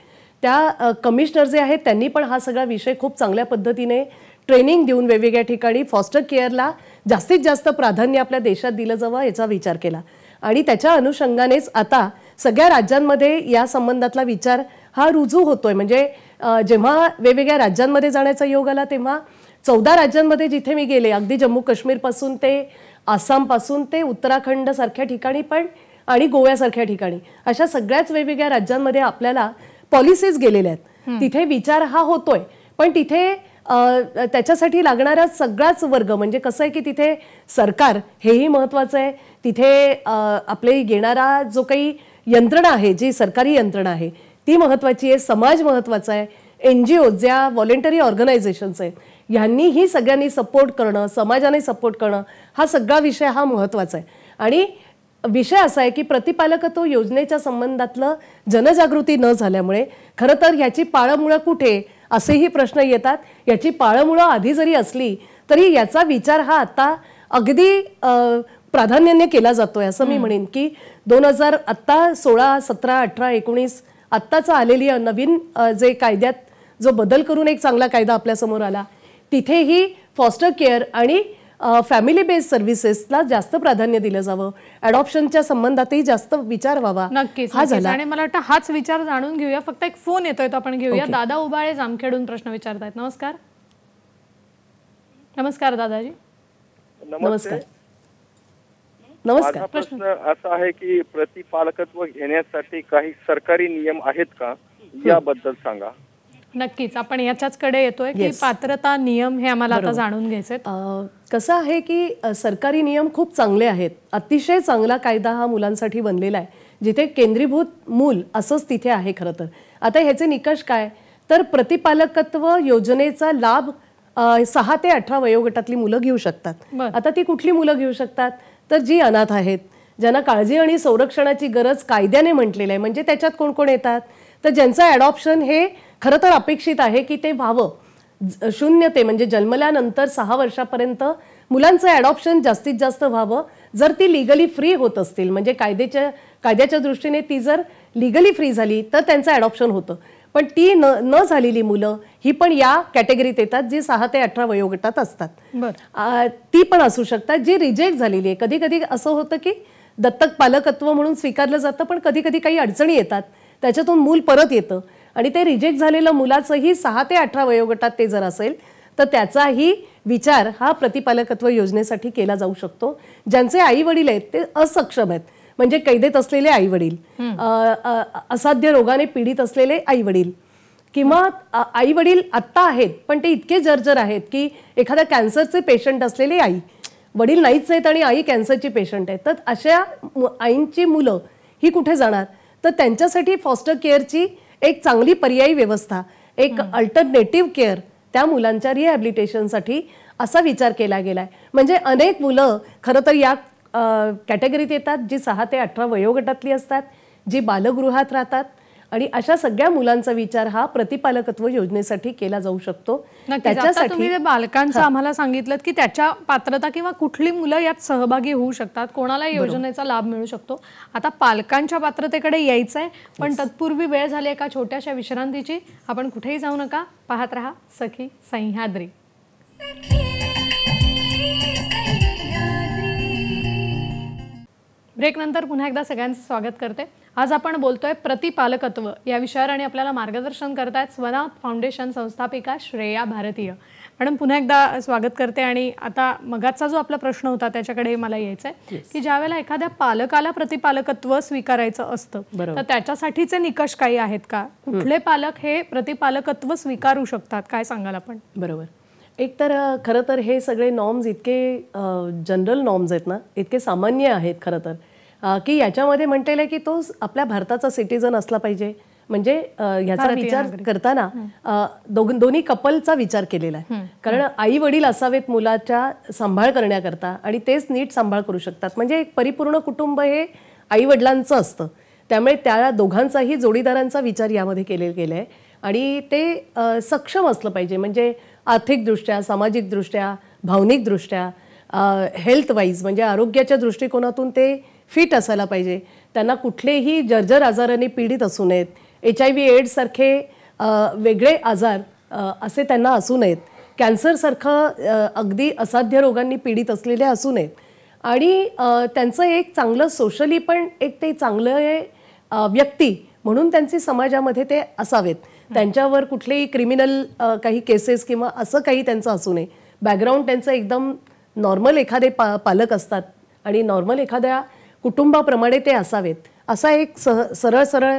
त्या कमिशनर जे आहेत त्यांनी पण हा सगळा विषय खूप चांगल्या पद्धतीने ट्रेनिंग देऊन वेगवेगळ्या ठिकाणी फॉस्टर केअरला जास्तीत जास्त प्राधान्य आपल्या देशात दिलं जावं याचा विचार केला आणि त्याच्या अनुषंगानेच आता सगळ्या राज्यांमध्ये या संबंधातला विचार हा रुजू होतोय म्हणजे जेव्हा वेगवेगळ्या राज्यांमध्ये जाण्याचा योग आला तेव्हा चौदा राज्यांमध्ये जिथे मी गेले अगदी जम्मू काश्मीरपासून ते आसामपासून ते उत्तराखंड सारख्या ठिकाणी पण आणि गोव्यासारख्या ठिकाणी अशा सगळ्याच वेगवेगळ्या राज्यांमध्ये आपल्याला पॉलिसीज गेलेल्या आहेत तिथे विचार हा होतोय पण तिथे त्याच्यासाठी लागणारा सगळाच वर्ग म्हणजे कसं आहे की तिथे सरकार हेही महत्त्वाचं आहे तिथे आपले येणारा जो काही यंत्रणा आहे जी सरकारी यंत्रणा आहे ती महत्त्वाची आहे समाज महत्त्वाचा आहे एन जी ओ ज्या व्हॉलेंटरी ऑर्गनायझेशन्स आहेत ह्यांनीही सगळ्यांनी सपोर्ट करणं समाजाने सपोर्ट करणं हा सगळा विषय हा महत्त्वाचा आहे आणि विषय असा आहे की प्रतिपालकत्व योजनेच्या संबंधातलं जनजागृती न झाल्यामुळे खरं तर ह्याची पाळंमुळं कुठे असेही प्रश्न येतात याची पाळमुळं आधी जरी असली तरी याचा विचार हा आता अगदी प्राधान्याने केला जातोय असं मी म्हणेन की दोन हजार आत्ता सोळा सतरा अठरा एकोणीस आत्ताचा आलेली नवीन जे कायद्यात जो बदल करून एक चांगला कायदा आपल्यासमोर आला तिथेही फॉस्टर केअर आणि फॅमिली बेस्ड सर्व्हिसेसला जास्त प्राधान्य दिलं जावं अडॉप्शनच्या संबंधातही जास्त विचार व्हावा नक्कीच आणि मला वाटतं हाच विचार जाणून घेऊया फक्त एक फोन येतोय तो आपण घेऊया दादा उबाळे जामखेडून प्रश्न विचारतायत नमस्कार नमस्कार दादाजी नमस्कार नमस्कार प्रश्न असा आहे की प्रतिपालकत्व घेण्यासाठी काही सरकारी नियम आहेत का याबद्दल सांगा नक्कीच आपण याच्याच कडे येतोय की पात्रता नियम हे आम्हाला आता जाणून घ्यायचे कसं आहे की सरकारी नियम खूप चांगले आहेत अतिशय चांगला कायदा हा मुलांसाठी बनलेला आहे जिथे केंद्रीभूत मूल असंच तिथे आहे खरं तर आता ह्याचे निकष काय तर प्रतिपालकत्व योजनेचा लाभ सहा ते अठरा वयोगटातली मुलं घेऊ शकतात आता ती कुठली मुलं घेऊ शकतात तर जी अनाथ आहेत ज्यांना काळजी आणि संरक्षणाची गरज कायद्याने म्हटलेली आहे म्हणजे त्याच्यात कोण कोण येतात तर ज्यांचं ॲडॉप्शन हे खरं तर अपेक्षित आहे की ते व्हावं शून्य ते म्हणजे जन्मल्यानंतर सहा वर्षापर्यंत मुलांचं ॲडॉप्शन जास्तीत जास्त व्हावं जर ती लिगली फ्री होत असतील म्हणजे कायद्याच्या कायद्याच्या दृष्टीने ती जर लिगली फ्री झाली तर त्यांचं ॲडॉप्शन होतं पण ती न न झालेली मुलं ही पण या कॅटेगरीत येतात जी सहा ते अठरा वयोगटात असतात ती पण असू शकतात जी रिजेक्ट झालेली आहे कधी कधी असं होतं की दत्तक पालकत्व म्हणून स्वीकारलं जातं पण कधी कधी काही अडचणी येतात त्याच्यातून मूल परत येतं आणि ते रिजेक्ट झालेलं मुलाचंही सहा ते अठरा वयोगटात ते जर असेल तर त्याचाही विचार हा प्रतिपालकत्व योजनेसाठी केला जाऊ शकतो ज्यांचे आई वडील आहेत ते असक्षम आहेत म्हणजे कैदेत असलेले आई वडील असाध्य रोगाने पीडित असलेले आई वडील किंवा आई वडील आत्ता आहेत पण ते इतके जर्जर आहेत की एखाद्या कॅन्सरचे पेशंट असलेले आई वडील नाहीच आहेत आणि आई कॅन्सरची पेशंट आहे तर अशा आईंची मुलं ही कुठे जाणार तर त्यांच्यासाठी फॉस्टर केअरची एक चांगली पर्यायी व्यवस्था एक अल्टरनेटिव्ह केअर त्या मुलांच्या रिहॅबिलिटेशनसाठी असा विचार केला गेला आहे म्हणजे अनेक मुलं खरं तर या कॅटेगरीत येतात जी सहा ते अठरा वयोगटातली असतात जी बालगृहात राहतात आणि अशा सगळ्या मुलांचा विचार हा प्रतिपालकत्व योजनेसाठी केला जाऊ शकतो त्याच्यासाठी बालकांचं आम्हाला सांगितलं की त्याच्या पात्रता किंवा कुठली मुलं यात सहभागी होऊ शकतात कोणाला योजनेचा लाभ मिळू शकतो आता पालकांच्या पात्रतेकडे यायचं आहे पण तत्पूर्वी वेळ झाली एका छोट्याशा विश्रांतीची आपण कुठेही जाऊ नका पाहत राहा सखी सह्याद्री ब्रेक नंतर पुन्हा एकदा सगळ्यांचं स्वागत करते आज आपण बोलतोय प्रतिपालकत्व या विषयावर आणि आपल्याला मार्गदर्शन करतायत स्वना फाउंडेशन संस्थापिका श्रेया भारतीय मॅडम पुन्हा एकदा स्वागत करते आणि आता मगाचा जो आपला प्रश्न होता त्याच्याकडे मला यायचंय आहे ज्या की ज्यावेळेला एखाद्या पालकाला प्रतिपालकत्व स्वीकारायचं असतं तर त्याच्यासाठीचे निकष काही आहेत का कुठले पालक हे प्रतिपालकत्व स्वीकारू शकतात काय सांगाल आपण बरोबर एक तर खरं तर हे सगळे नॉर्म्स इतके जनरल नॉर्म्स आहेत ना इतके सामान्य आहेत खरं तर की याच्यामध्ये म्हटलेलं आहे की तो आपल्या भारताचा सिटीजन असला पाहिजे म्हणजे ह्याचा विचार करताना दोन्ही कपलचा विचार केलेला आहे कारण आई वडील असावेत मुलाच्या सांभाळ करण्याकरता आणि तेच नीट सांभाळ करू शकतात म्हणजे एक परिपूर्ण कुटुंब हे आई वडिलांचं असतं त्यामुळे त्या दोघांचाही जोडीदारांचा विचार यामध्ये केलेला गेला आहे आणि ते सक्षम असलं पाहिजे म्हणजे आर्थिकदृष्ट्या सामाजिकदृष्ट्या भावनिकदृष्ट्या हेल्थवाईज म्हणजे आरोग्याच्या दृष्टिकोनातून ते फिट असायला पाहिजे त्यांना कुठलेही जर्जर आजाराने पीडित असू नयेत एच आय व्ही एड्ससारखे वेगळे आजार असे त्यांना असू नयेत कॅन्सरसारखं अगदी असाध्य रोगांनी पीडित असलेले असू नयेत आणि त्यांचं एक चांगलं सोशली पण एक ते चांगलं व्यक्ती म्हणून त्यांचे समाजामध्ये ते असावेत त्यांच्यावर कुठलेही क्रिमिनल काही केसेस किंवा असं काही त्यांचं असू नये बॅकग्राऊंड त्यांचं एकदम नॉर्मल एखादे पालक असतात आणि नॉर्मल एखाद्या कुटुंबाप्रमाणे ते असावेत असा एक सरळ सरळ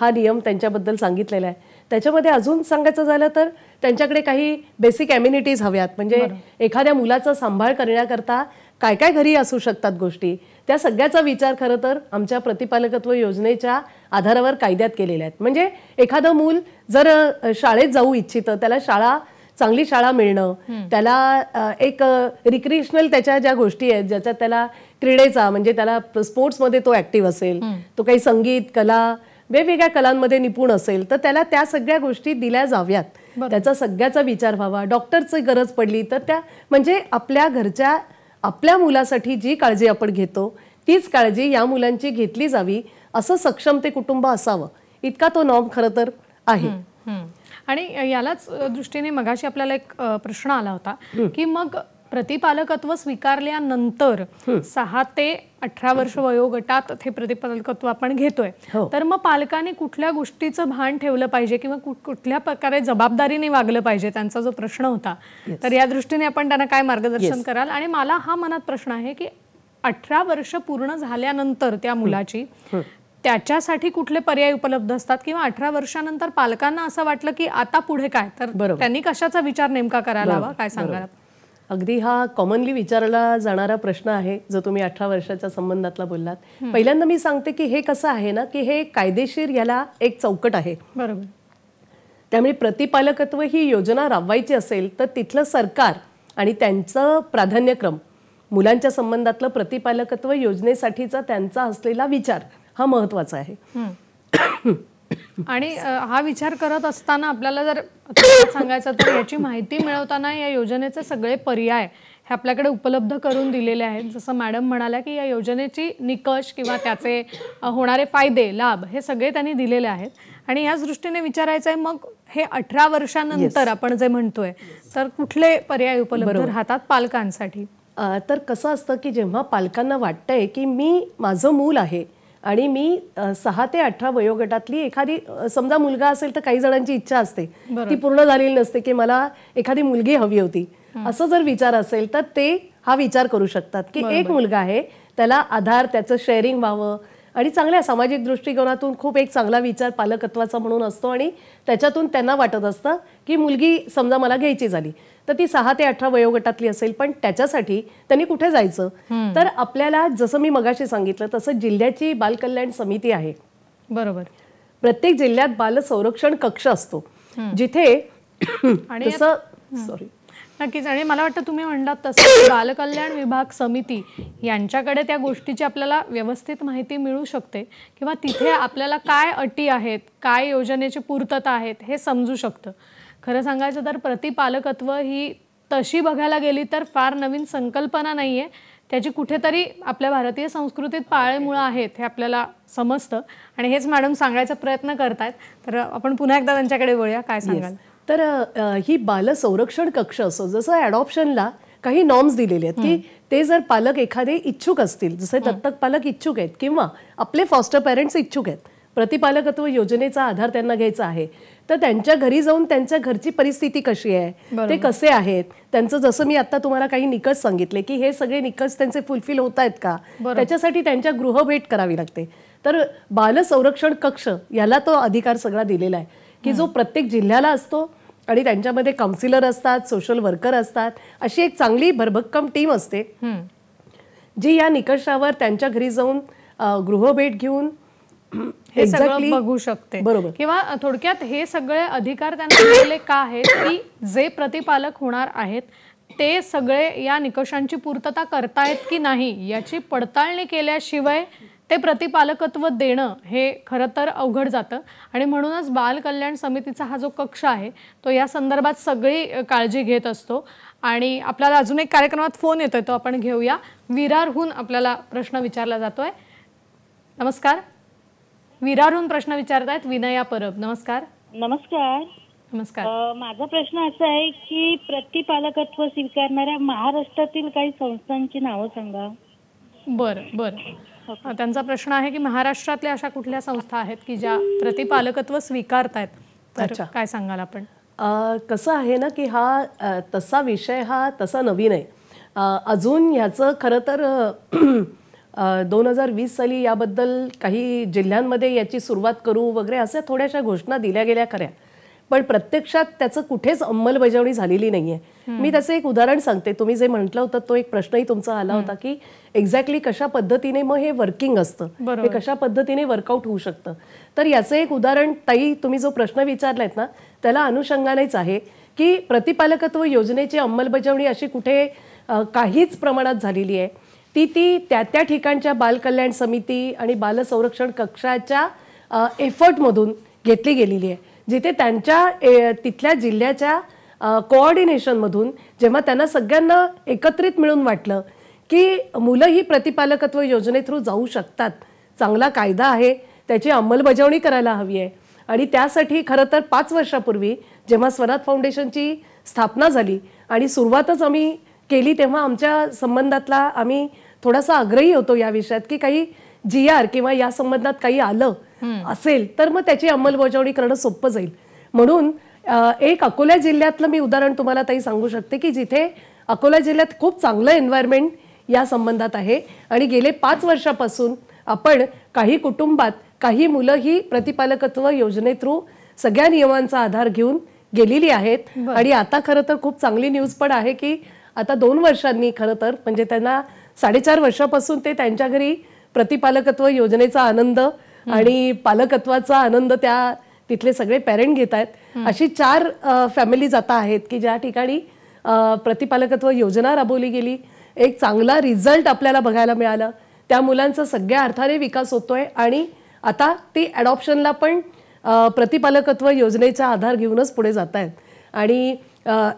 हा नियम त्यांच्याबद्दल सांगितलेला आहे त्याच्यामध्ये अजून सांगायचं झालं तर त्यांच्याकडे काही बेसिक ॲम्युनिटीज हव्यात म्हणजे एखाद्या मुलाचा सांभाळ करण्याकरता काय काय घरी असू शकतात गोष्टी त्या सगळ्याचा विचार खरं तर आमच्या प्रतिपालकत्व योजनेच्या आधारावर कायद्यात केलेल्या आहेत म्हणजे एखादं मूल जर शाळेत जाऊ इच्छितं त्याला शाळा चांगली शाळा मिळणं त्याला एक रिक्रिएशनल त्याच्या ज्या गोष्टी आहेत ज्याच्यात त्याला क्रीडेचा म्हणजे त्याला स्पोर्ट्समध्ये तो ऍक्टिव्ह असेल तो काही संगीत कला वेगवेगळ्या कलांमध्ये निपुण असेल तर त्याला त्या सगळ्या गोष्टी दिल्या जाव्यात त्याचा सगळ्याचा विचार व्हावा डॉक्टरची गरज पडली तर त्या म्हणजे आपल्या घरच्या आपल्या मुलासाठी जी काळजी आपण घेतो तीच काळजी या मुलांची घेतली जावी असं सक्षम ते कुटुंब असावं इतका तो नॉम खरं तर आहे आणि यालाच दृष्टीने मगाशी आपल्याला एक प्रश्न आला होता की मग प्रतिपालकत्व स्वीकारल्यानंतर सहा ते अठरा वर्ष वयोगटात हे प्रतिपालकत्व आपण घेतोय हो. तर मग पालकांनी कुठल्या गोष्टीचं भान ठेवलं पाहिजे किंवा कुठल्या प्रकारे जबाबदारीने वागलं पाहिजे त्यांचा जो प्रश्न होता तर या दृष्टीने आपण त्यांना काय मार्गदर्शन कराल आणि मला हा मनात प्रश्न आहे की अठरा वर्ष पूर्ण झाल्यानंतर त्या मुलाची त्याच्यासाठी कुठले पर्याय उपलब्ध असतात किंवा अठरा वर्षानंतर पालकांना असं वाटलं की आता पुढे काय तर त्यांनी कशाचा विचार नेमका करायला हवा काय सांगायला अगदी हा कॉमनली विचारला जाणारा प्रश्न आहे जो तुम्ही अठरा वर्षाच्या संबंधातला बोललात पहिल्यांदा मी सांगते की हे कसं आहे ना की हे कायदेशीर याला एक चौकट आहे बरोबर त्यामुळे प्रतिपालकत्व ही योजना राबवायची असेल तर तिथलं सरकार आणि त्यांचं प्राधान्यक्रम मुलांच्या संबंधातलं प्रतिपालकत्व योजनेसाठीचा त्यांचा असलेला विचार हा महत्वाचा आहे आणि हा विचार करत असताना आपल्याला जर सांगायचं तर याची माहिती मिळवताना या योजनेचे सगळे पर्याय हे आपल्याकडे उपलब्ध करून दिलेले आहेत जसं मॅडम म्हणाल्या की या योजनेची निकष किंवा त्याचे होणारे फायदे लाभ हे सगळे त्यांनी दिलेले आहेत आणि याच दृष्टीने विचारायचं आहे मग हे अठरा वर्षानंतर आपण जे म्हणतोय तर कुठले पर्याय उपलब्ध राहतात पालकांसाठी तर कसं असतं की जेव्हा पालकांना वाटतंय की मी माझं मूल आहे आणि मी सहा ते अठरा वयोगटातली एखादी समजा मुलगा असेल तर काही जणांची इच्छा असते ती पूर्ण झालेली नसते की मला एखादी मुलगी हवी होती असं जर विचार असेल तर ते हा विचार करू शकतात की एक मुलगा आहे त्याला आधार त्याचं शेअरिंग व्हावं आणि चांगल्या सामाजिक दृष्टिकोनातून खूप एक चांगला विचार पालकत्वाचा म्हणून असतो आणि त्याच्यातून त्यांना वाटत असतं की मुलगी समजा मला घ्यायची झाली तर ती सहा ते अठरा वयोगटातली असेल पण त्याच्यासाठी त्यांनी कुठे जायचं तर आपल्याला जसं मी मगाशी सांगितलं तसं जिल्ह्याची बालकल्याण समिती आहे बरोबर प्रत्येक जिल्ह्यात बाल संरक्षण कक्ष असतो जिथे आणि सॉरी नक्कीच आणि मला वाटतं तुम्ही म्हणलात तसं बालकल्याण विभाग समिती यांच्याकडे त्या गोष्टीची आपल्याला व्यवस्थित माहिती मिळू शकते किंवा तिथे आपल्याला काय अटी आहेत काय योजनेची पूर्तता आहेत हे समजू शकतं खरं सांगायचं तर प्रतिपालकत्व ही तशी बघायला गेली तर फार नवीन संकल्पना नाही आहे त्याची कुठेतरी आपल्या भारतीय संस्कृतीत पाळेमुळं आहेत हे आपल्याला समजतं आणि हेच मॅडम सांगायचा प्रयत्न करतायत तर आपण पुन्हा एकदा त्यांच्याकडे वळूया काय सांगाल तर ही बाल संरक्षण कक्ष असो जसं ऍडॉप्शनला काही नॉर्म्स दिलेले आहेत की ते जर पालक एखादे इच्छुक असतील जसे दत्तक पालक इच्छुक आहेत किंवा आपले फॉस्टर पेरेंट्स इच्छुक आहेत प्रतिपालकत्व योजनेचा आधार त्यांना घ्यायचा आहे तर त्यांच्या घरी जाऊन त्यांच्या घरची परिस्थिती कशी आहे ते कसे आहेत त्यांचं जसं मी आता तुम्हाला काही निकष सांगितले की हे सगळे निकष त्यांचे फुलफिल होत आहेत का त्याच्यासाठी त्यांच्या गृह भेट करावी लागते तर बाल संरक्षण कक्ष याला तो अधिकार सगळा दिलेला आहे की जो प्रत्येक जिल्ह्याला असतो आणि त्यांच्यामध्ये काउन्सिलर असतात सोशल वर्कर असतात अशी एक चांगली भरभक्कम टीम असते जी या निकषावर त्यांच्या घरी जाऊन गृहभेट घेऊन हे सगळं बघू शकते बरोबर किंवा थोडक्यात हे सगळे अधिकार त्यांना दिलेले का आहेत की जे प्रतिपालक होणार आहेत ते सगळे या निकषांची पूर्तता करतायत की नाही याची पडताळणी केल्याशिवाय ते प्रतिपालकत्व देणं हे खरं तर अवघड जातं आणि म्हणूनच बाल कल्याण समितीचा हा जो कक्ष आहे तो या संदर्भात सगळी काळजी घेत असतो आणि आपल्याला अजून एक कार्यक्रमात फोन येतोय तो आपण घेऊया विरारहून आपल्याला प्रश्न विचारला जातोय नमस्कार विरारहून प्रश्न विचारतायत विनया परब नमस्कार नमस्कार नमस्कार माझा प्रश्न असा आहे की प्रतिपालकत्व स्वीकारणाऱ्या महाराष्ट्रातील काही संस्थांची नावं सांगा बरं बरं त्यांचा प्रश्न आहे की महाराष्ट्रातल्या अशा कुठल्या संस्था आहेत की ज्या प्रतिपालकत्व स्वीकारतायत काय सांगाल आपण कसं आहे ना की हा तसा विषय हा तसा नवीन आहे अजून ह्याचं खरं तर दोन हजार वीस साली याबद्दल काही जिल्ह्यांमध्ये याची सुरुवात करू वगैरे असे थोड्याशा घोषणा दिल्या गेल्या खऱ्या पण प्रत्यक्षात त्याचं कुठेच अंमलबजावणी झालेली नाहीये मी त्याचं एक उदाहरण सांगते तुम्ही जे म्हटलं होतं तो एक प्रश्नही तुमचा आला होता की एक्झॅक्टली कशा पद्धतीने मग हे वर्किंग असतं हे कशा पद्धतीने वर्कआउट होऊ शकतं तर याचं एक उदाहरण ताई तुम्ही जो प्रश्न विचारलायत ना त्याला अनुषंगानेच आहे की प्रतिपालकत्व योजनेची अंमलबजावणी अशी कुठे काहीच प्रमाणात झालेली आहे ती ती त्या त्या ठिकाणच्या बालकल्याण समिती आणि बालसंरक्षण कक्षाच्या एफर्टमधून घेतली गेलेली आहे जिथे त्यांच्या तिथल्या जिल्ह्याच्या कोऑर्डिनेशनमधून जेव्हा त्यांना सगळ्यांना एकत्रित मिळून वाटलं की मुलं ही प्रतिपालकत्व योजने थ्रू जाऊ शकतात चांगला कायदा आहे त्याची अंमलबजावणी करायला हवी आहे आणि त्यासाठी खरं तर पाच वर्षापूर्वी जेव्हा स्वराज फाउंडेशनची स्थापना झाली आणि सुरुवातच आम्ही केली तेव्हा आमच्या संबंधातला आम्ही थोडासा आग्रही होतो या विषयात की काही जी आर किंवा या संबंधात काही आलं असेल तर मग त्याची अंमलबजावणी करणं सोपं जाईल म्हणून एक अकोला जिल्ह्यातलं मी उदाहरण तुम्हाला ताई सांगू शकते की जिथे अकोला जिल्ह्यात खूप चांगलं एन्व्हायरमेंट या संबंधात आहे आणि गेले पाच वर्षापासून आपण काही कुटुंबात काही मुलं ही प्रतिपालकत्व योजने थ्रू सगळ्या नियमांचा आधार घेऊन गेलेली आहेत आणि आता खरं तर खूप चांगली न्यूज पण आहे की आता दोन वर्षांनी खरं तर म्हणजे त्यांना साडेचार वर्षापासून ते त्यांच्या घरी प्रतिपालकत्व योजनेचा आनंद आणि पालकत्वाचा आनंद त्या तिथले सगळे पेरेंट घेत आहेत अशी चार फॅमिलीज आता आहेत की ज्या ठिकाणी प्रतिपालकत्व योजना राबवली गेली एक चांगला रिझल्ट आपल्याला बघायला मिळाला त्या मुलांचा सगळ्या अर्थाने विकास होतोय आणि आता ती ॲडॉप्शनला पण प्रतिपालकत्व योजनेचा आधार घेऊनच पुढे जात आहेत आणि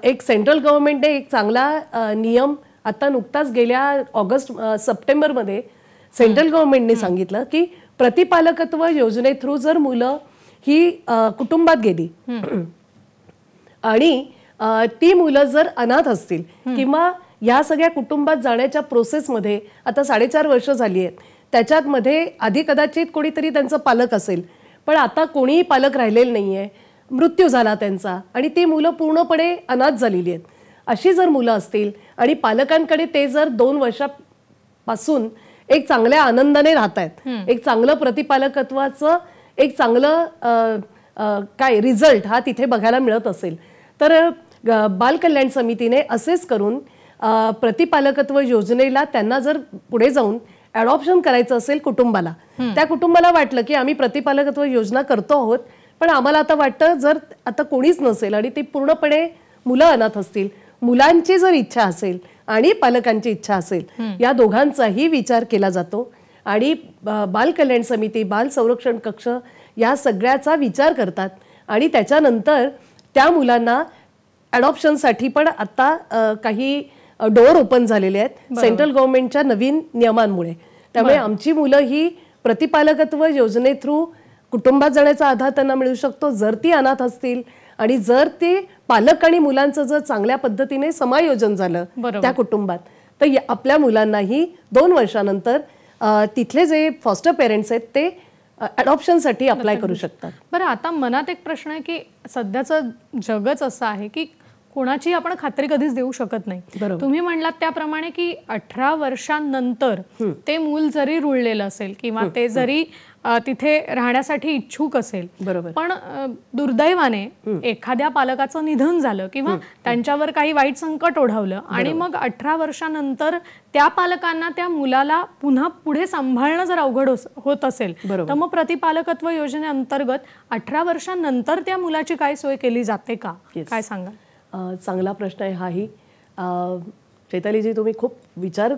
एक सेंट्रल गव्हर्नमेंटने एक चांगला नियम आता नुकताच गेल्या ऑगस्ट सप्टेंबरमध्ये सेंट्रल गव्हर्नमेंटने सांगितलं की प्रतिपालकत्व योजने थ्रू जर मुलं ही कुटुंबात गेली आणि ती मुलं जर अनाथ असतील किंवा या सगळ्या कुटुंबात जाण्याच्या प्रोसेसमध्ये आता साडेचार वर्ष झाली आहेत त्याच्यात मध्ये आधी कदाचित कोणीतरी त्यांचं पालक असेल पण आता कोणीही पालक राहिलेलं नाही आहे मृत्यू झाला त्यांचा आणि ती मुलं पूर्णपणे अनाथ झालेली आहेत अशी जर मुलं असतील आणि पालकांकडे ते जर दोन वर्षापासून एक चांगल्या आनंदाने राहत आहेत एक चांगलं प्रतिपालकत्वाचं एक चांगलं काय रिझल्ट हा तिथे बघायला मिळत असेल तर बालकल्याण समितीने असेच करून प्रतिपालकत्व योजनेला त्यांना जर पुढे जाऊन ऍडॉप्शन करायचं असेल कुटुंबाला त्या कुटुंबाला वाटलं की आम्ही प्रतिपालकत्व योजना करतो आहोत पण आम्हाला आता वाटतं जर आता कोणीच नसेल आणि ती पूर्णपणे मुलं अनाथ असतील मुलांची जर इच्छा असेल आणि पालकांची इच्छा असेल या दोघांचाही विचार केला जातो आणि बाल कल्याण समिती बाल संरक्षण कक्ष या सगळ्याचा विचार करतात आणि त्याच्यानंतर त्या मुलांना ॲडॉप्शनसाठी पण आता काही डोअर ओपन झालेले आहेत सेंट्रल गव्हर्नमेंटच्या नवीन नियमांमुळे त्यामुळे आमची मुलं ही प्रतिपालकत्व योजने थ्रू कुटुंबात जाण्याचा आधार त्यांना मिळू शकतो जर ती अनाथ असतील आणि जर ते पालक आणि मुलांचं जर चांगल्या पद्धतीने समायोजन झालं त्या कुटुंबात तर आपल्या मुलांनाही दोन वर्षानंतर तिथले जे फॉस्टर पेरेंट्स आहेत ते अडॉप्शनसाठी अप्लाय करू शकतात बरं आता मनात एक प्रश्न आहे की सध्याचं जगच असं आहे की कोणाची आपण खात्री कधीच देऊ शकत नाही तुम्ही म्हणलात त्याप्रमाणे की अठरा वर्षांनंतर ते मूल जरी रुळलेलं असेल किंवा ते जरी तिथे राहण्यासाठी इच्छुक असेल बरोबर पण दुर्दैवाने एखाद्या पालकाचं निधन झालं किंवा त्यांच्यावर काही वाईट संकट ओढवलं आणि मग अठरा वर्षानंतर त्या पालकांना त्या मुलाला पुन्हा पुढे सांभाळणं जर अवघड होत असेल तर मग प्रतिपालकत्व योजनेअंतर्गत अठरा वर्षांनंतर त्या मुलाची काय सोय केली जाते का काय सांगा चांगला प्रश्न आहे हाही चैतालीजी तुम्ही खूप विचार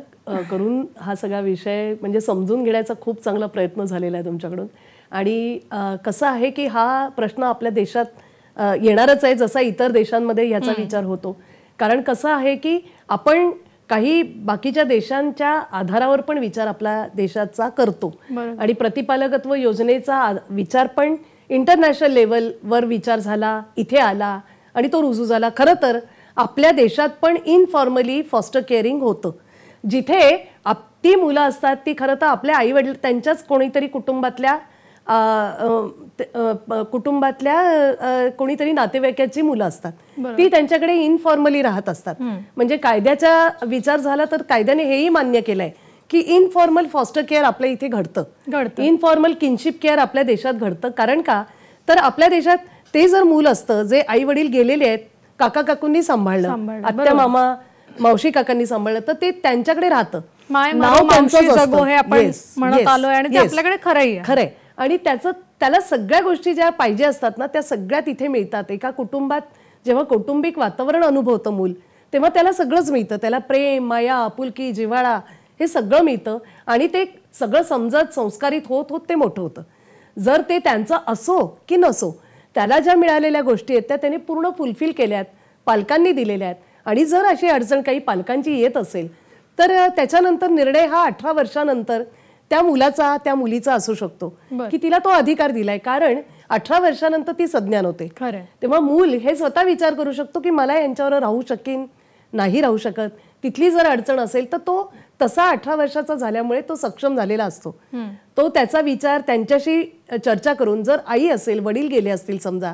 करून हा सगळा विषय म्हणजे समजून घेण्याचा खूप चांगला प्रयत्न झालेला आहे तुमच्याकडून आणि कसं आहे की हा प्रश्न आपल्या देशात येणारच आहे जसा इतर देशांमध्ये ह्याचा विचार होतो कारण कसं आहे की आपण काही बाकीच्या देशांच्या आधारावर पण विचार आपल्या देशाचा करतो आणि प्रतिपालकत्व योजनेचा विचार पण इंटरनॅशनल लेवलवर विचार झाला इथे आला आणि तो रुजू झाला खरं तर आपल्या देशात पण इनफॉर्मली फॉस्टर केअरिंग होतं जिथे आप ती मुलं असतात ती खरं तर आपल्या आई वडील त्यांच्याच कोणीतरी कुटुंबातल्या कुटुंबातल्या कोणीतरी नातेवाईकाची मुलं असतात ती त्यांच्याकडे इनफॉर्मली राहत असतात म्हणजे कायद्याचा विचार झाला तर कायद्याने हेही मान्य केलंय की इनफॉर्मल फॉस्टर केअर आपल्या इथे घडतं इनफॉर्मल किनशिप केअर आपल्या देशात घडतं कारण का तर आपल्या देशात ते जर मूल असतं जे आई वडील गेलेले आहेत काका काकूंनी सांभाळलं आत्या मामा मावशी काकांनी सांभाळलं तर ते त्यांच्याकडे राहतं आपण म्हणत आणि आपल्याकडे खरंय आणि त्याचं त्याला सगळ्या गोष्टी ज्या पाहिजे असतात ना त्या सगळ्या तिथे मिळतात एका कुटुंबात जेव्हा कौटुंबिक वातावरण अनुभवतं मूल तेव्हा त्याला सगळंच मिळतं त्याला प्रेम माया आपुलकी जिवाळा हे सगळं मिळतं आणि ते सगळं समजत संस्कारित होत होत ते मोठं होतं जर ते त्यांचं असो की नसो त्याला ज्या मिळालेल्या गोष्टी आहेत त्या त्याने पूर्ण फुलफिल केल्यात पालकांनी दिलेल्या आहेत आणि जर अशी अडचण काही पालकांची येत असेल तर त्याच्यानंतर निर्णय हा अठरा वर्षानंतर त्या मुलाचा त्या मुलीचा असू शकतो की तिला तो अधिकार दिलाय कारण अठरा वर्षानंतर ती सज्ञान होते तेव्हा मूल हे स्वतः विचार करू शकतो की मला यांच्यावर राहू शकेन नाही राहू शकत तिथली जर अडचण असेल तर तो तसा अठरा वर्षाचा झाल्यामुळे तो सक्षम झालेला असतो तो त्याचा विचार त्यांच्याशी चर्चा करून जर आई असेल वडील गेले असतील समजा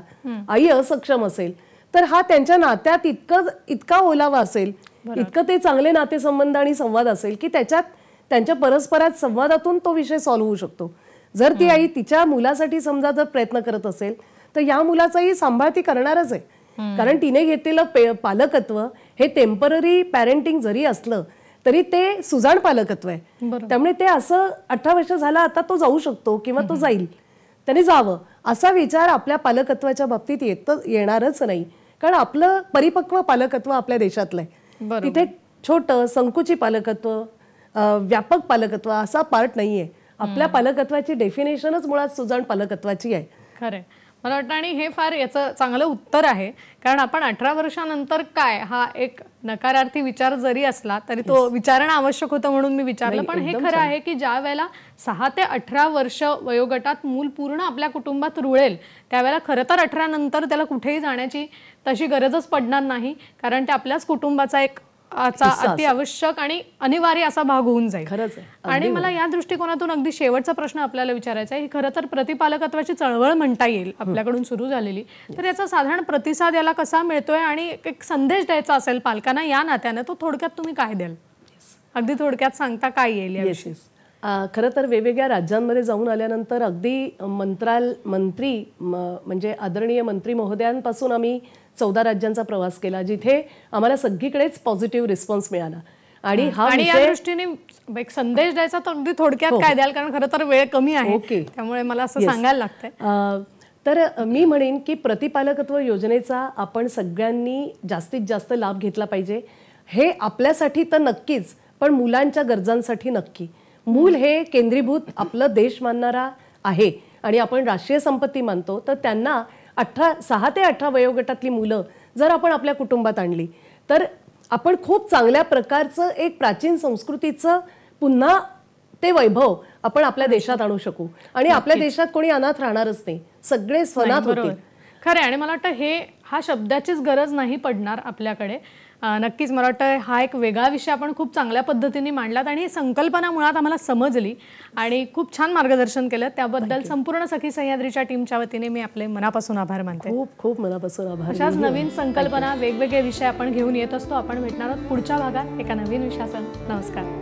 आई असक्षम असेल तर हा त्यांच्या नात्यात इतकं इतका ओलावा असेल इतकं ते चांगले नातेसंबंध आणि संवाद असेल की त्याच्यात त्यांच्या परस्परात संवादातून तो विषय सॉल्व्ह होऊ शकतो जर ती आई तिच्या मुलासाठी समजा जर प्रयत्न करत असेल तर या मुलाचाही सांभाळ ती करणारच आहे कारण तिने घेतलेलं पालकत्व हे टेम्पररी पॅरेंटिंग जरी असलं तरी ते सुजाण पालकत्व आहे त्यामुळे ते असं अठरा वर्ष झालं आता तो जाऊ शकतो किंवा तो जाईल त्याने जावं असा विचार आपल्या पालकत्वाच्या बाबतीत येत येणारच नाही कारण आपलं परिपक्व पालकत्व आपल्या देशातलं आहे तिथे छोट संकुची पालकत्व व्यापक पालकत्व असा पार्ट नाहीये आपल्या पालकत्वाची डेफिनेशनच मुळात सुजाण पालकत्वाची आहे खरं मला वाटतं आणि हे फार याचं चांगलं उत्तर आहे कारण आपण अठरा वर्षानंतर काय हा एक नकारार्थी विचार जरी असला तरी तो विचारणं आवश्यक होतं म्हणून मी विचारलं पण हे खरं आहे की ज्या वेळेला सहा ते अठरा वर्ष वयोगटात मूल पूर्ण आपल्या कुटुंबात रुळेल त्यावेळेला खरं तर अठरा नंतर त्याला कुठेही जाण्याची तशी गरजच पडणार नाही कारण ते आपल्याच कुटुंबाचा एक अति आवश्यक आणि अनिवार्य असा भाग होऊन जाईल खरंच आणि मला या दृष्टिकोनातून अगदी शेवटचा प्रश्न आपल्याला विचारायचा आहे ही खरं तर प्रतिपालकत्वाची चळवळ म्हणता येईल आपल्याकडून सुरू झालेली तर याचा साधारण प्रतिसाद याला कसा मिळतोय आणि एक संदेश द्यायचा असेल पालकांना या नात्यानं तो थोडक्यात तुम्ही काय द्याल अगदी थोडक्यात सांगता काय येईल याविषयी खरं तर वेगवेगळ्या राज्यांमध्ये जाऊन आल्यानंतर अगदी मंत्राल मंत्री म्हणजे आदरणीय मंत्री महोदयांपासून आम्ही चौदा राज्यांचा प्रवास केला जिथे आम्हाला सगळीकडेच पॉझिटिव्ह रिस्पॉन्स मिळाला आणि हा आणि या दृष्टीने एक संदेश द्यायचा तर अगदी थोडक्यात हो. काय द्याल कारण खरं तर वेळ कमी आहे ओके त्यामुळे मला असं सांगायला लागतंय तर मी म्हणेन की प्रतिपालकत्व योजनेचा आपण सगळ्यांनी जास्तीत जास्त लाभ घेतला पाहिजे हे आपल्यासाठी तर नक्कीच पण मुलांच्या गरजांसाठी नक्की मूल हे केंद्रीभूत आपलं देश मानणारा आहे आणि आपण राष्ट्रीय संपत्ती मानतो तर त्यांना अठरा सहा ते अठरा वयोगटातली मुलं जर आपण आपल्या कुटुंबात आणली तर आपण खूप चांगल्या प्रकारचं एक प्राचीन संस्कृतीचं पुन्हा ते वैभव आपण आपल्या देशात आणू शकू आणि आपल्या देशात कोणी अनाथ राहणारच नाही सगळे स्वनाथ होतील खरे आणि मला वाटतं हे हा शब्दाचीच गरज नाही पडणार आपल्याकडे नक्कीच मला वाटतं हा एक वेगळा विषय आपण खूप चांगल्या पद्धतीने मांडलात आणि ही संकल्पना मुळात आम्हाला समजली आणि खूप छान मार्गदर्शन केलं त्याबद्दल संपूर्ण सखी सह्याद्रीच्या टीमच्या वतीने मी आपले मनापासून आभार मानते खूप खूप मनापासून आभार अशाच नवीन संकल्पना वेगवेगळे विषय आपण घेऊन येत असतो आपण भेटणार आहोत पुढच्या भागात एका नवीन विषयासह नमस्कार